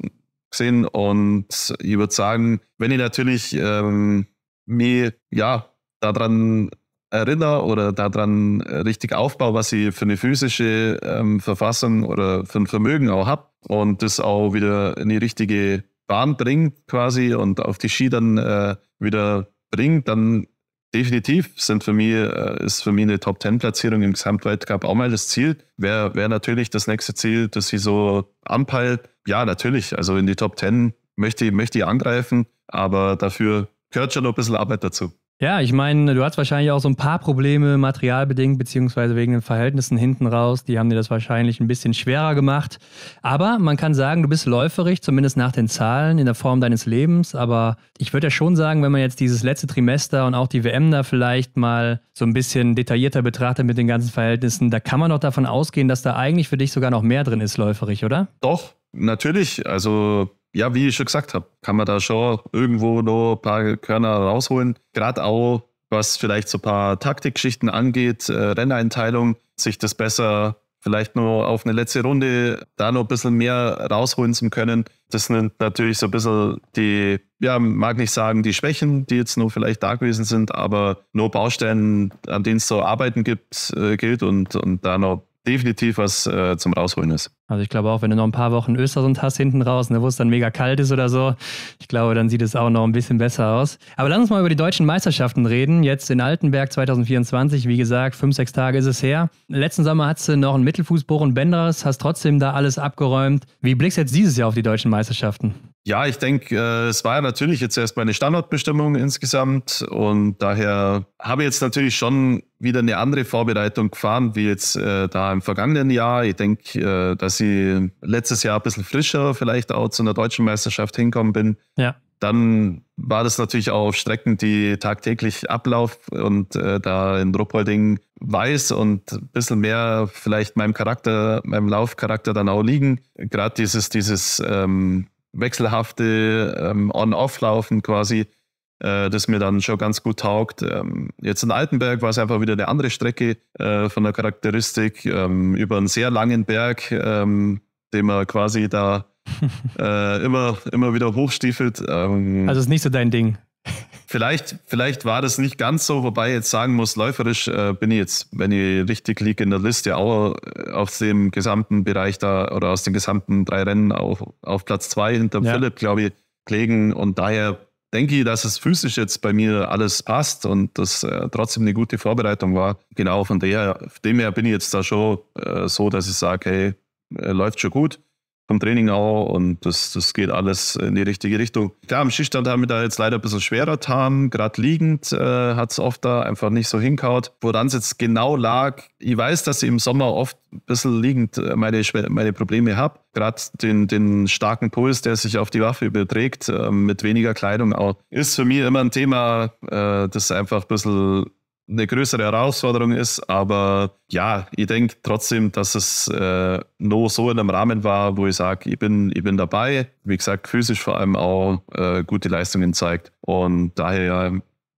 gesehen. Und ich würde sagen, wenn ich natürlich ähm, mich ja, daran erinnere oder daran richtig aufbaue, was ich für eine physische ähm, Verfassung oder für ein Vermögen auch habe und das auch wieder in die richtige Bahn bringt quasi und auf die Ski dann äh, wieder bringt, dann Definitiv sind für mich, äh, ist für mich eine Top 10 Platzierung im Gesamtweltcup auch mal das Ziel. Wäre wär natürlich das nächste Ziel, das sie so anpeilt. Ja, natürlich. Also in die Top 10 möchte, möchte ich angreifen, aber dafür gehört schon noch ein bisschen Arbeit dazu. Ja, ich meine, du hast wahrscheinlich auch so ein paar Probleme materialbedingt, beziehungsweise wegen den Verhältnissen hinten raus. Die haben dir das wahrscheinlich ein bisschen schwerer gemacht. Aber man kann sagen, du bist läuferig, zumindest nach den Zahlen, in der Form deines Lebens. Aber ich würde ja schon sagen, wenn man jetzt dieses letzte Trimester und auch die WM da vielleicht mal so ein bisschen detaillierter betrachtet mit den ganzen Verhältnissen, da kann man doch davon ausgehen, dass da eigentlich für dich sogar noch mehr drin ist, läuferig, oder? Doch, natürlich. Also ja, wie ich schon gesagt habe, kann man da schon irgendwo noch ein paar Körner rausholen. Gerade auch, was vielleicht so ein paar Taktikgeschichten angeht, äh, Renneinteilung, sich das besser vielleicht nur auf eine letzte Runde da noch ein bisschen mehr rausholen zu können. Das sind natürlich so ein bisschen die, ja, mag nicht sagen, die Schwächen, die jetzt nur vielleicht da gewesen sind, aber nur Baustellen, an denen es so arbeiten gibt, äh, gilt und, und da noch definitiv was äh, zum Rausholen ist. Also ich glaube auch, wenn du noch ein paar Wochen Östersund hast hinten raus, ne, wo es dann mega kalt ist oder so, ich glaube, dann sieht es auch noch ein bisschen besser aus. Aber lass uns mal über die deutschen Meisterschaften reden. Jetzt in Altenberg 2024, wie gesagt, fünf, sechs Tage ist es her. Letzten Sommer hattest du noch einen und Benders, hast trotzdem da alles abgeräumt. Wie blickst du jetzt dieses Jahr auf die deutschen Meisterschaften? Ja, ich denke, äh, es war ja natürlich jetzt erstmal eine Standortbestimmung insgesamt und daher habe ich jetzt natürlich schon wieder eine andere Vorbereitung gefahren, wie jetzt äh, da im vergangenen Jahr. Ich denke, äh, dass ich letztes Jahr ein bisschen frischer vielleicht auch zu einer deutschen Meisterschaft hinkommen bin. Ja. Dann war das natürlich auch auf Strecken, die tagtäglich ablaufen und äh, da in Ruppolding weiß und ein bisschen mehr vielleicht meinem Charakter, meinem Laufcharakter dann auch liegen. Gerade dieses, dieses ähm, wechselhafte ähm, On-Off-Laufen quasi, äh, das mir dann schon ganz gut taugt. Ähm, jetzt in Altenberg war es einfach wieder eine andere Strecke äh, von der Charakteristik ähm, über einen sehr langen Berg, ähm, den man quasi da äh, immer, immer wieder hochstiefelt. Ähm, also ist nicht so dein Ding. Vielleicht, vielleicht war das nicht ganz so, wobei ich jetzt sagen muss, läuferisch äh, bin ich jetzt, wenn ich richtig liege in der Liste, auch äh, aus dem gesamten Bereich da oder aus den gesamten drei Rennen auf, auf Platz zwei hinter ja. Philipp, glaube ich, klegen. Und daher denke ich, dass es physisch jetzt bei mir alles passt und dass äh, trotzdem eine gute Vorbereitung war. Genau, von, der, von dem her bin ich jetzt da schon äh, so, dass ich sage, hey, äh, läuft schon gut vom Training auch und das, das geht alles in die richtige Richtung. Klar, am Schießstand haben wir da jetzt leider ein bisschen schwerer getan. Gerade liegend äh, hat es oft da einfach nicht so hinkaut. Woran es jetzt genau lag, ich weiß, dass ich im Sommer oft ein bisschen liegend äh, meine, meine Probleme habe. Gerade den, den starken Puls, der sich auf die Waffe überträgt, äh, mit weniger Kleidung auch, ist für mich immer ein Thema, äh, das einfach ein bisschen eine größere Herausforderung ist. Aber ja, ich denke trotzdem, dass es äh, nur so in einem Rahmen war, wo ich sage, ich bin, ich bin dabei. Wie gesagt, physisch vor allem auch äh, gute Leistungen zeigt. Und daher ja,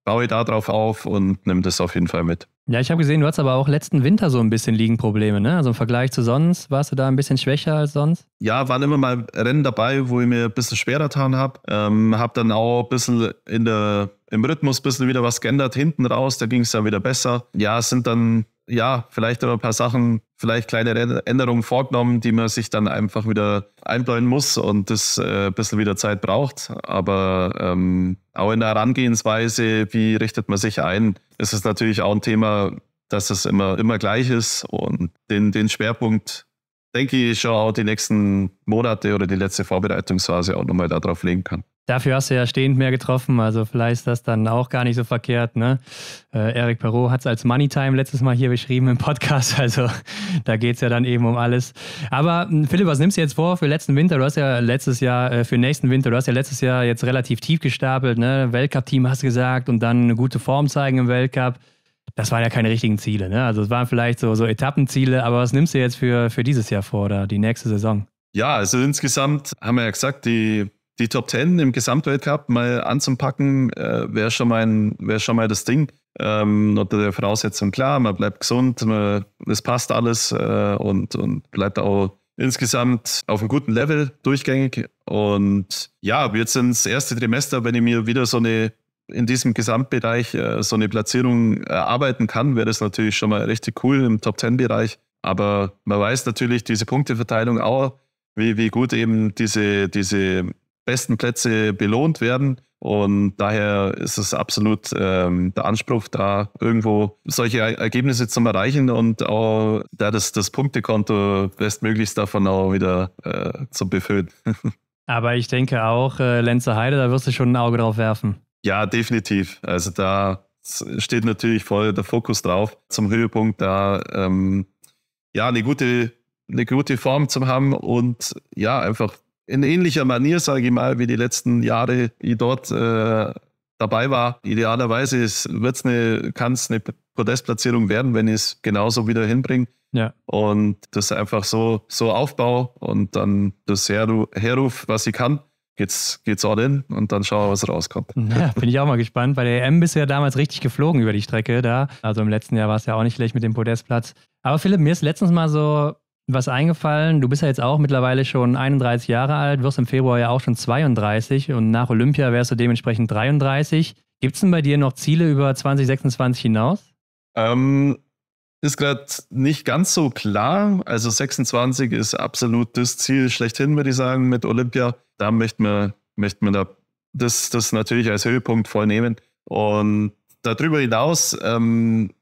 baue darauf auf und nehme das auf jeden Fall mit. Ja, ich habe gesehen, du hattest aber auch letzten Winter so ein bisschen Liegenprobleme, ne? Also im Vergleich zu sonst warst du da ein bisschen schwächer als sonst? Ja, waren immer mal Rennen dabei, wo ich mir ein bisschen schwerer getan habe. Ähm, habe dann auch ein bisschen in der, im Rhythmus ein bisschen wieder was geändert, hinten raus, da ging es dann wieder besser. Ja, es sind dann ja, vielleicht noch ein paar Sachen, vielleicht kleine Änderungen vorgenommen, die man sich dann einfach wieder einbläuen muss und das äh, ein bisschen wieder Zeit braucht. Aber ähm, auch in der Herangehensweise, wie richtet man sich ein, ist es natürlich auch ein Thema, dass es immer, immer gleich ist. Und den, den Schwerpunkt, denke ich, schon auch die nächsten Monate oder die letzte Vorbereitungsphase auch nochmal darauf legen kann. Dafür hast du ja stehend mehr getroffen, also vielleicht ist das dann auch gar nicht so verkehrt. Ne? Äh, Eric Perrault hat es als Money Time letztes Mal hier beschrieben im Podcast, also da geht es ja dann eben um alles. Aber hm, Philipp, was nimmst du jetzt vor für letzten Winter? Du hast ja letztes Jahr, äh, für nächsten Winter, du hast ja letztes Jahr jetzt relativ tief gestapelt, ne? Weltcup-Team hast du gesagt und dann eine gute Form zeigen im Weltcup. Das waren ja keine richtigen Ziele, ne? Also es waren vielleicht so, so Etappenziele, aber was nimmst du jetzt für, für dieses Jahr vor oder die nächste Saison? Ja, also insgesamt haben wir ja gesagt, die die Top Ten im Gesamtweltcup mal anzupacken, äh, wäre schon, mal wär schon mal das Ding. Ähm, unter der Voraussetzung, klar, man bleibt gesund, es passt alles äh, und, und bleibt auch insgesamt auf einem guten Level durchgängig. Und ja, jetzt ins erste Trimester, wenn ich mir wieder so eine in diesem Gesamtbereich äh, so eine Platzierung erarbeiten kann, wäre das natürlich schon mal richtig cool im Top ten Bereich. Aber man weiß natürlich diese Punkteverteilung auch, wie, wie gut eben diese, diese besten Plätze belohnt werden. Und daher ist es absolut ähm, der Anspruch, da irgendwo solche er Ergebnisse zu erreichen und auch da das, das Punktekonto bestmöglichst davon auch wieder äh, zu befüllen. Aber ich denke auch, äh, Lenze Heide, da wirst du schon ein Auge drauf werfen. Ja, definitiv. Also da steht natürlich voll der Fokus drauf, zum Höhepunkt da ähm, ja eine gute, eine gute Form zu haben und ja, einfach in ähnlicher Manier, sage ich mal, wie die letzten Jahre ich dort äh, dabei war. Idealerweise wird es eine, kann es eine Podestplatzierung werden, wenn ich es genauso wieder hinbringe. Ja. Und das einfach so, so aufbau und dann das Herru Herruf, was ich kann geht's, geht's all in und dann schauen wir, was rauskommt. Ja, bin ich auch mal gespannt. Bei der EM bist du ja damals richtig geflogen über die Strecke da. Also im letzten Jahr war es ja auch nicht schlecht mit dem Podestplatz. Aber Philipp, mir ist letztens mal so was eingefallen. Du bist ja jetzt auch mittlerweile schon 31 Jahre alt, wirst im Februar ja auch schon 32 und nach Olympia wärst du dementsprechend 33. Gibt es denn bei dir noch Ziele über 2026 hinaus? Ähm, ist gerade nicht ganz so klar. Also 26 ist absolut das Ziel schlechthin, würde ich sagen, mit Olympia. Da möchten wir, möchten wir da das, das natürlich als Höhepunkt vollnehmen. Und darüber hinaus ähm,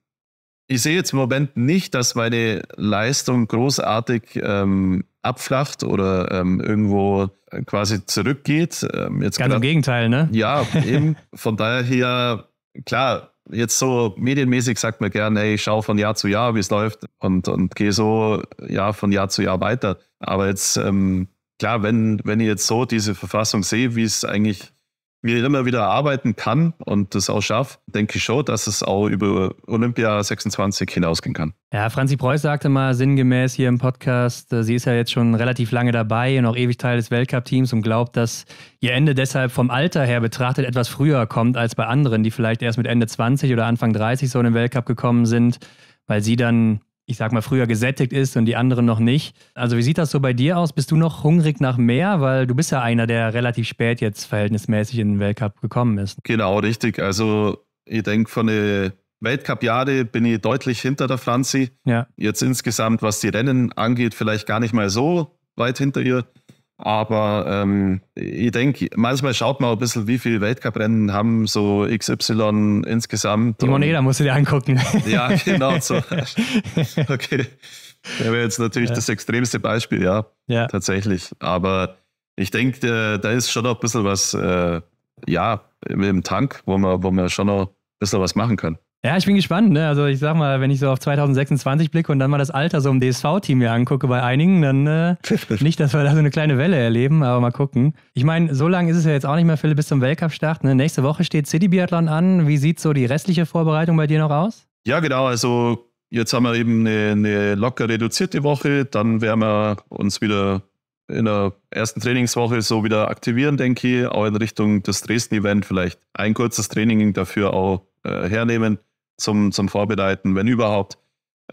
ich sehe jetzt im Moment nicht, dass meine Leistung großartig ähm, abflacht oder ähm, irgendwo quasi zurückgeht. Ähm, jetzt Ganz grad, im Gegenteil, ne? Ja, eben. von daher hier, klar, jetzt so medienmäßig sagt man gerne, ey, ich schaue von Jahr zu Jahr, wie es läuft und, und gehe so Jahr von Jahr zu Jahr weiter. Aber jetzt, ähm, klar, wenn, wenn ich jetzt so diese Verfassung sehe, wie es eigentlich mir immer wieder arbeiten kann und das auch schafft, denke ich schon, dass es auch über Olympia 26 hinausgehen kann. Ja, Franzi Preuß sagte mal sinngemäß hier im Podcast, äh, sie ist ja jetzt schon relativ lange dabei und auch ewig Teil des Weltcup-Teams und glaubt, dass ihr Ende deshalb vom Alter her betrachtet etwas früher kommt als bei anderen, die vielleicht erst mit Ende 20 oder Anfang 30 so in den Weltcup gekommen sind, weil sie dann ich sag mal, früher gesättigt ist und die anderen noch nicht. Also wie sieht das so bei dir aus? Bist du noch hungrig nach mehr? Weil du bist ja einer, der relativ spät jetzt verhältnismäßig in den Weltcup gekommen ist. Genau, richtig. Also ich denke, von den Weltcup-Jahre bin ich deutlich hinter der Franzi. Ja. Jetzt insgesamt, was die Rennen angeht, vielleicht gar nicht mal so weit hinter ihr. Aber ähm, ich denke, manchmal schaut man ein bisschen, wie viele Weltcuprennen haben so XY insgesamt. Die Moneda musst du dir angucken. Ja, genau. So. Okay. Der wäre jetzt natürlich ja. das extremste Beispiel, ja. ja. Tatsächlich. Aber ich denke, da ist schon noch ein bisschen was, äh, ja, im Tank, wo man, wo man schon noch ein bisschen was machen kann. Ja, ich bin gespannt. Ne? Also ich sag mal, wenn ich so auf 2026 blicke und dann mal das Alter so im DSV-Team mir angucke bei einigen, dann äh, nicht, dass wir da so eine kleine Welle erleben, aber mal gucken. Ich meine, so lange ist es ja jetzt auch nicht mehr, Philipp, bis zum Weltcup-Start. Ne? Nächste Woche steht City Biathlon an. Wie sieht so die restliche Vorbereitung bei dir noch aus? Ja, genau. Also jetzt haben wir eben eine, eine locker reduzierte Woche. Dann werden wir uns wieder in der ersten Trainingswoche so wieder aktivieren, denke ich. Auch in Richtung des Dresden-Event vielleicht ein kurzes Training dafür auch äh, hernehmen zum, zum Vorbereiten, wenn überhaupt.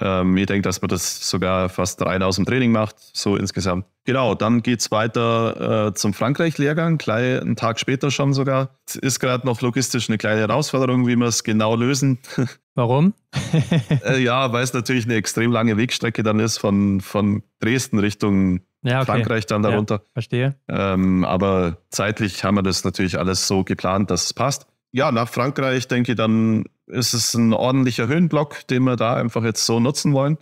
Ähm, ich denke, dass man das sogar fast rein aus dem Training macht, so insgesamt. Genau, dann geht es weiter äh, zum Frankreich-Lehrgang, gleich einen Tag später schon sogar. Es ist gerade noch logistisch eine kleine Herausforderung, wie wir es genau lösen. Warum? äh, ja, weil es natürlich eine extrem lange Wegstrecke dann ist von, von Dresden Richtung ja, okay. Frankreich dann darunter. Ja, verstehe. Ähm, aber zeitlich haben wir das natürlich alles so geplant, dass es passt ja, nach Frankreich denke ich, dann ist es ein ordentlicher Höhenblock, den wir da einfach jetzt so nutzen wollen.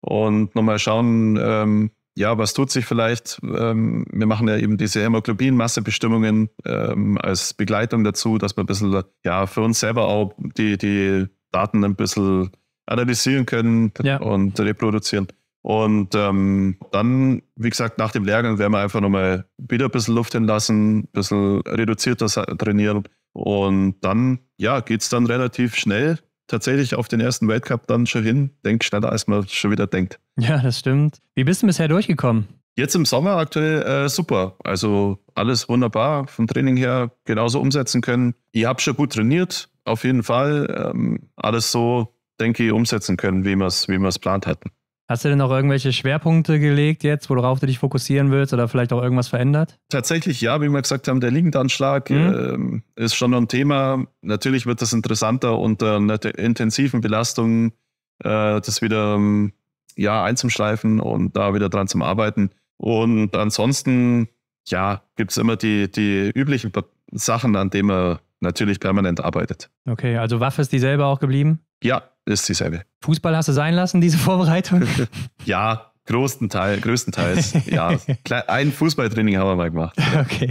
Und nochmal schauen, ähm, ja, was tut sich vielleicht? Ähm, wir machen ja eben diese Hämoglobin-Massebestimmungen ähm, als Begleitung dazu, dass wir ein bisschen, ja, für uns selber auch die, die Daten ein bisschen analysieren können ja. und reproduzieren. Und ähm, dann, wie gesagt, nach dem Lehrgang werden wir einfach nochmal wieder ein bisschen Luft hinlassen, ein bisschen reduzierter trainieren und dann, ja, geht es dann relativ schnell tatsächlich auf den ersten Weltcup dann schon hin, denkt schneller, als man schon wieder denkt. Ja, das stimmt. Wie bist du bisher durchgekommen? Jetzt im Sommer aktuell äh, super. Also alles wunderbar vom Training her genauso umsetzen können. Ich habe schon gut trainiert, auf jeden Fall. Ähm, alles so, denke ich, umsetzen können, wie wir es wie wir's plant hatten. Hast du denn noch irgendwelche Schwerpunkte gelegt jetzt, worauf du dich fokussieren willst oder vielleicht auch irgendwas verändert? Tatsächlich ja, wie wir gesagt haben, der Liegendanschlag mhm. äh, ist schon ein Thema. Natürlich wird das interessanter unter einer intensiven Belastung, äh, das wieder ähm, ja, einzuschleifen und da wieder dran zu arbeiten. Und ansonsten, ja, gibt es immer die, die üblichen Sachen, an denen man natürlich permanent arbeitet. Okay, also Waffe ist dieselbe auch geblieben? Ja, ist dieselbe. Fußball hast du sein lassen, diese Vorbereitung? ja, größtenteils, größtenteils, ja. Ein Fußballtraining haben wir mal gemacht. Okay.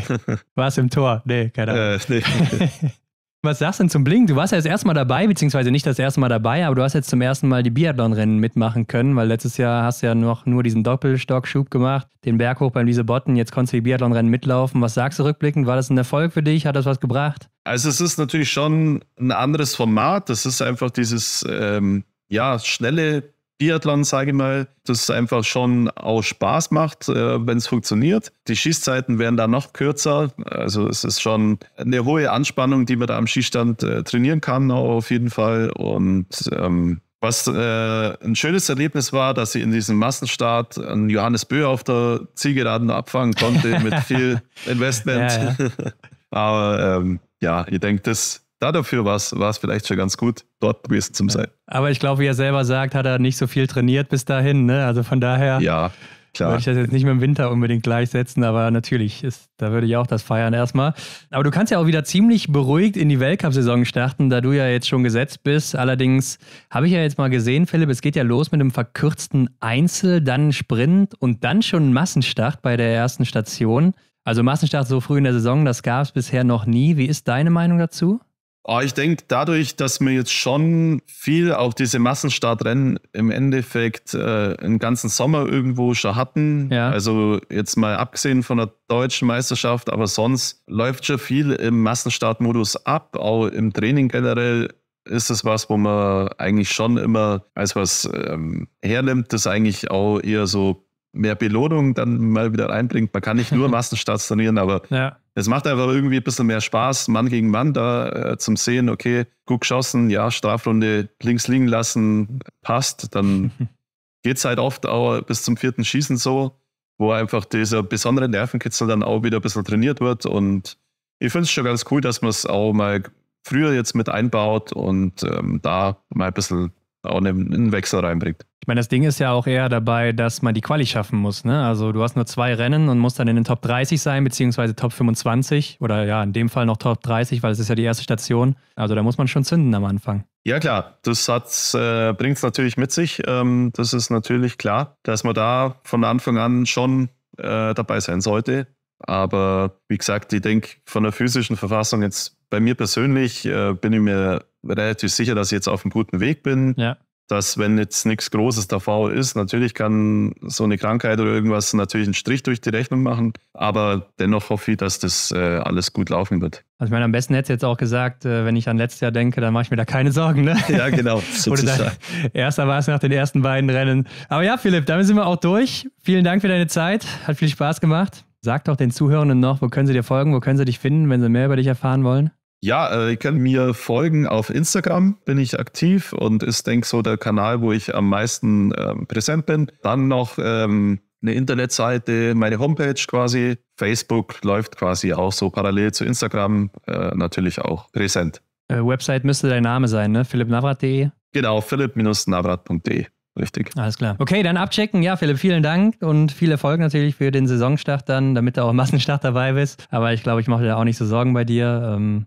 Warst im Tor? Nee, keine Ahnung. Äh, nee. Was sagst du denn zum Blink? Du warst ja das erste Mal dabei, beziehungsweise nicht das erste Mal dabei, aber du hast jetzt zum ersten Mal die Biathlon-Rennen mitmachen können, weil letztes Jahr hast du ja noch nur diesen Doppelstockschub gemacht, den Berg hoch beim Liesebotten, jetzt konntest du die Biathlon-Rennen mitlaufen. Was sagst du rückblickend? War das ein Erfolg für dich? Hat das was gebracht? Also es ist natürlich schon ein anderes Format. Das ist einfach dieses ähm, ja, schnelle Biathlon, sage ich mal, das einfach schon auch Spaß macht, äh, wenn es funktioniert. Die Schießzeiten werden da noch kürzer. Also es ist schon eine hohe Anspannung, die man da am Schießstand äh, trainieren kann, auf jeden Fall. Und ähm, was äh, ein schönes Erlebnis war, dass sie in diesem Massenstart einen Johannes Böhr auf der Zielgeraden abfangen konnte mit viel Investment. Ja, ja. Aber ähm, ja, ich denke, das da dafür war es vielleicht schon ganz gut, dort gewesen zu sein. Aber ich glaube, wie er selber sagt, hat er nicht so viel trainiert bis dahin. Ne? Also von daher ja, klar. würde ich das jetzt nicht mit dem Winter unbedingt gleichsetzen, aber natürlich, ist, da würde ich auch das feiern erstmal. Aber du kannst ja auch wieder ziemlich beruhigt in die Weltcup-Saison starten, da du ja jetzt schon gesetzt bist. Allerdings habe ich ja jetzt mal gesehen, Philipp, es geht ja los mit einem verkürzten Einzel, dann Sprint und dann schon Massenstart bei der ersten Station. Also Massenstart so früh in der Saison, das gab es bisher noch nie. Wie ist deine Meinung dazu? Oh, ich denke, dadurch, dass wir jetzt schon viel auch diese Massenstartrennen im Endeffekt äh, einen ganzen Sommer irgendwo schon hatten, ja. also jetzt mal abgesehen von der deutschen Meisterschaft, aber sonst läuft schon viel im Massenstartmodus ab, auch im Training generell ist es was, wo man eigentlich schon immer als was ähm, hernimmt, das eigentlich auch eher so mehr Belohnung dann mal wieder reinbringt. Man kann nicht nur Massen trainieren, aber ja. es macht einfach irgendwie ein bisschen mehr Spaß, Mann gegen Mann da äh, zum Sehen, okay, gut geschossen, ja, Strafrunde links liegen lassen, passt. Dann geht es halt oft auch bis zum vierten Schießen so, wo einfach dieser besondere Nervenkitzel dann auch wieder ein bisschen trainiert wird. Und ich finde es schon ganz cool, dass man es auch mal früher jetzt mit einbaut und ähm, da mal ein bisschen auch einen, einen Wechsel reinbringt. Ich meine, das Ding ist ja auch eher dabei, dass man die Quali schaffen muss. Ne? Also du hast nur zwei Rennen und musst dann in den Top 30 sein, beziehungsweise Top 25 oder ja, in dem Fall noch Top 30, weil es ist ja die erste Station. Also da muss man schon zünden am Anfang. Ja klar, das äh, bringt es natürlich mit sich. Ähm, das ist natürlich klar, dass man da von Anfang an schon äh, dabei sein sollte. Aber wie gesagt, ich denke, von der physischen Verfassung jetzt bei mir persönlich äh, bin ich mir relativ sicher, dass ich jetzt auf einem guten Weg bin. Ja. Dass, wenn jetzt nichts Großes der Fall ist, natürlich kann so eine Krankheit oder irgendwas natürlich einen Strich durch die Rechnung machen. Aber dennoch hoffe ich, dass das äh, alles gut laufen wird. Also ich meine, am besten hätte jetzt auch gesagt, äh, wenn ich an letztes Jahr denke, dann mache ich mir da keine Sorgen, ne? Ja, genau. Sozusagen. erster war es nach den ersten beiden Rennen. Aber ja, Philipp, damit sind wir auch durch. Vielen Dank für deine Zeit. Hat viel Spaß gemacht. Sag doch den Zuhörenden noch, wo können sie dir folgen, wo können sie dich finden, wenn sie mehr über dich erfahren wollen? Ja, äh, ihr könnt mir folgen auf Instagram, bin ich aktiv und ist, denke ich, so der Kanal, wo ich am meisten ähm, präsent bin. Dann noch ähm, eine Internetseite, meine Homepage quasi. Facebook läuft quasi auch so parallel zu Instagram äh, natürlich auch präsent. Äh, Website müsste dein Name sein, ne? philippnavrat.de? Genau, philipp-navrat.de. Richtig. Alles klar. Okay, dann abchecken. Ja, Philipp, vielen Dank und viel Erfolg natürlich für den Saisonstart dann, damit du auch im Massenstart dabei bist. Aber ich glaube, ich mache dir auch nicht so Sorgen bei dir. Ähm,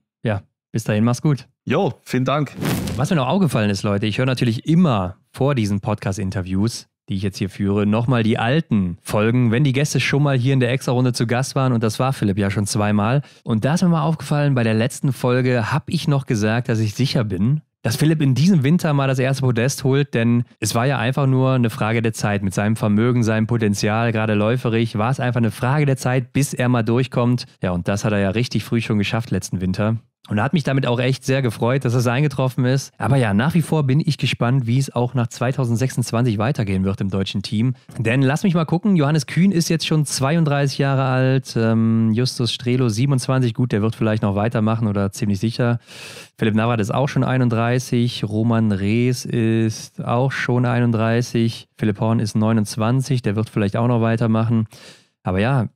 bis dahin, mach's gut. Jo, vielen Dank. Was mir noch aufgefallen ist, Leute, ich höre natürlich immer vor diesen Podcast-Interviews die ich jetzt hier führe, nochmal die alten Folgen, wenn die Gäste schon mal hier in der Extra-Runde zu Gast waren und das war Philipp ja schon zweimal. Und da ist mir mal aufgefallen, bei der letzten Folge habe ich noch gesagt, dass ich sicher bin, dass Philipp in diesem Winter mal das erste Podest holt, denn es war ja einfach nur eine Frage der Zeit. Mit seinem Vermögen, seinem Potenzial, gerade läuferig, war es einfach eine Frage der Zeit, bis er mal durchkommt. Ja, und das hat er ja richtig früh schon geschafft letzten Winter. Und hat mich damit auch echt sehr gefreut, dass es das eingetroffen ist. Aber ja, nach wie vor bin ich gespannt, wie es auch nach 2026 weitergehen wird im deutschen Team. Denn lass mich mal gucken, Johannes Kühn ist jetzt schon 32 Jahre alt, ähm, Justus Strelo 27, gut, der wird vielleicht noch weitermachen oder ziemlich sicher. Philipp Navrat ist auch schon 31, Roman Rees ist auch schon 31, Philipp Horn ist 29, der wird vielleicht auch noch weitermachen. Aber ja,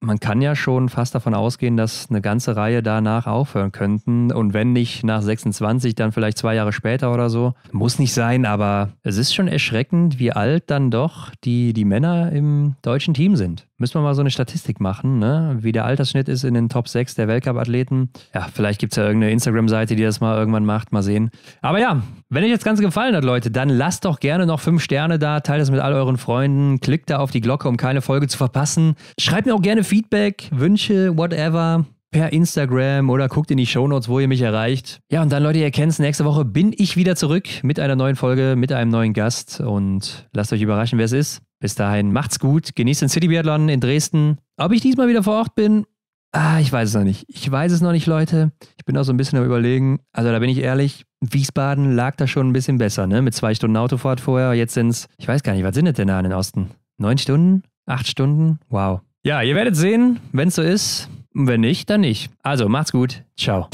man kann ja schon fast davon ausgehen, dass eine ganze Reihe danach aufhören könnten. Und wenn nicht nach 26, dann vielleicht zwei Jahre später oder so. Muss nicht sein, aber es ist schon erschreckend, wie alt dann doch die, die Männer im deutschen Team sind. Müssen wir mal so eine Statistik machen, ne? wie der Altersschnitt ist in den Top 6 der Weltcup-Athleten. Ja, vielleicht gibt es ja irgendeine Instagram-Seite, die das mal irgendwann macht, mal sehen. Aber ja, wenn euch das Ganze gefallen hat, Leute, dann lasst doch gerne noch 5 Sterne da, teilt es mit all euren Freunden, klickt da auf die Glocke, um keine Folge zu verpassen. Schreibt mir auch gerne Feedback, Wünsche, whatever per Instagram oder guckt in die Shownotes, wo ihr mich erreicht. Ja, und dann, Leute, ihr kennt es, nächste Woche bin ich wieder zurück mit einer neuen Folge, mit einem neuen Gast und lasst euch überraschen, wer es ist. Bis dahin, macht's gut, genießt den City Biathlon in Dresden. Ob ich diesmal wieder vor Ort bin, ah, ich weiß es noch nicht. Ich weiß es noch nicht, Leute. Ich bin auch so ein bisschen am Überlegen. Also, da bin ich ehrlich, Wiesbaden lag da schon ein bisschen besser, ne? Mit zwei Stunden Autofahrt vorher. Jetzt sind's, ich weiß gar nicht, was sind es denn da in den Osten? Neun Stunden? Acht Stunden? Wow. Ja, ihr werdet sehen, wenn's so ist. Und wenn nicht, dann nicht. Also, macht's gut. Ciao.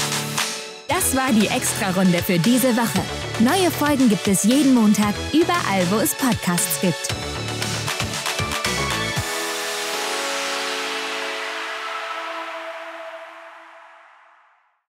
Das war die Extra-Runde für diese Woche. Neue Folgen gibt es jeden Montag, überall, wo es Podcasts gibt.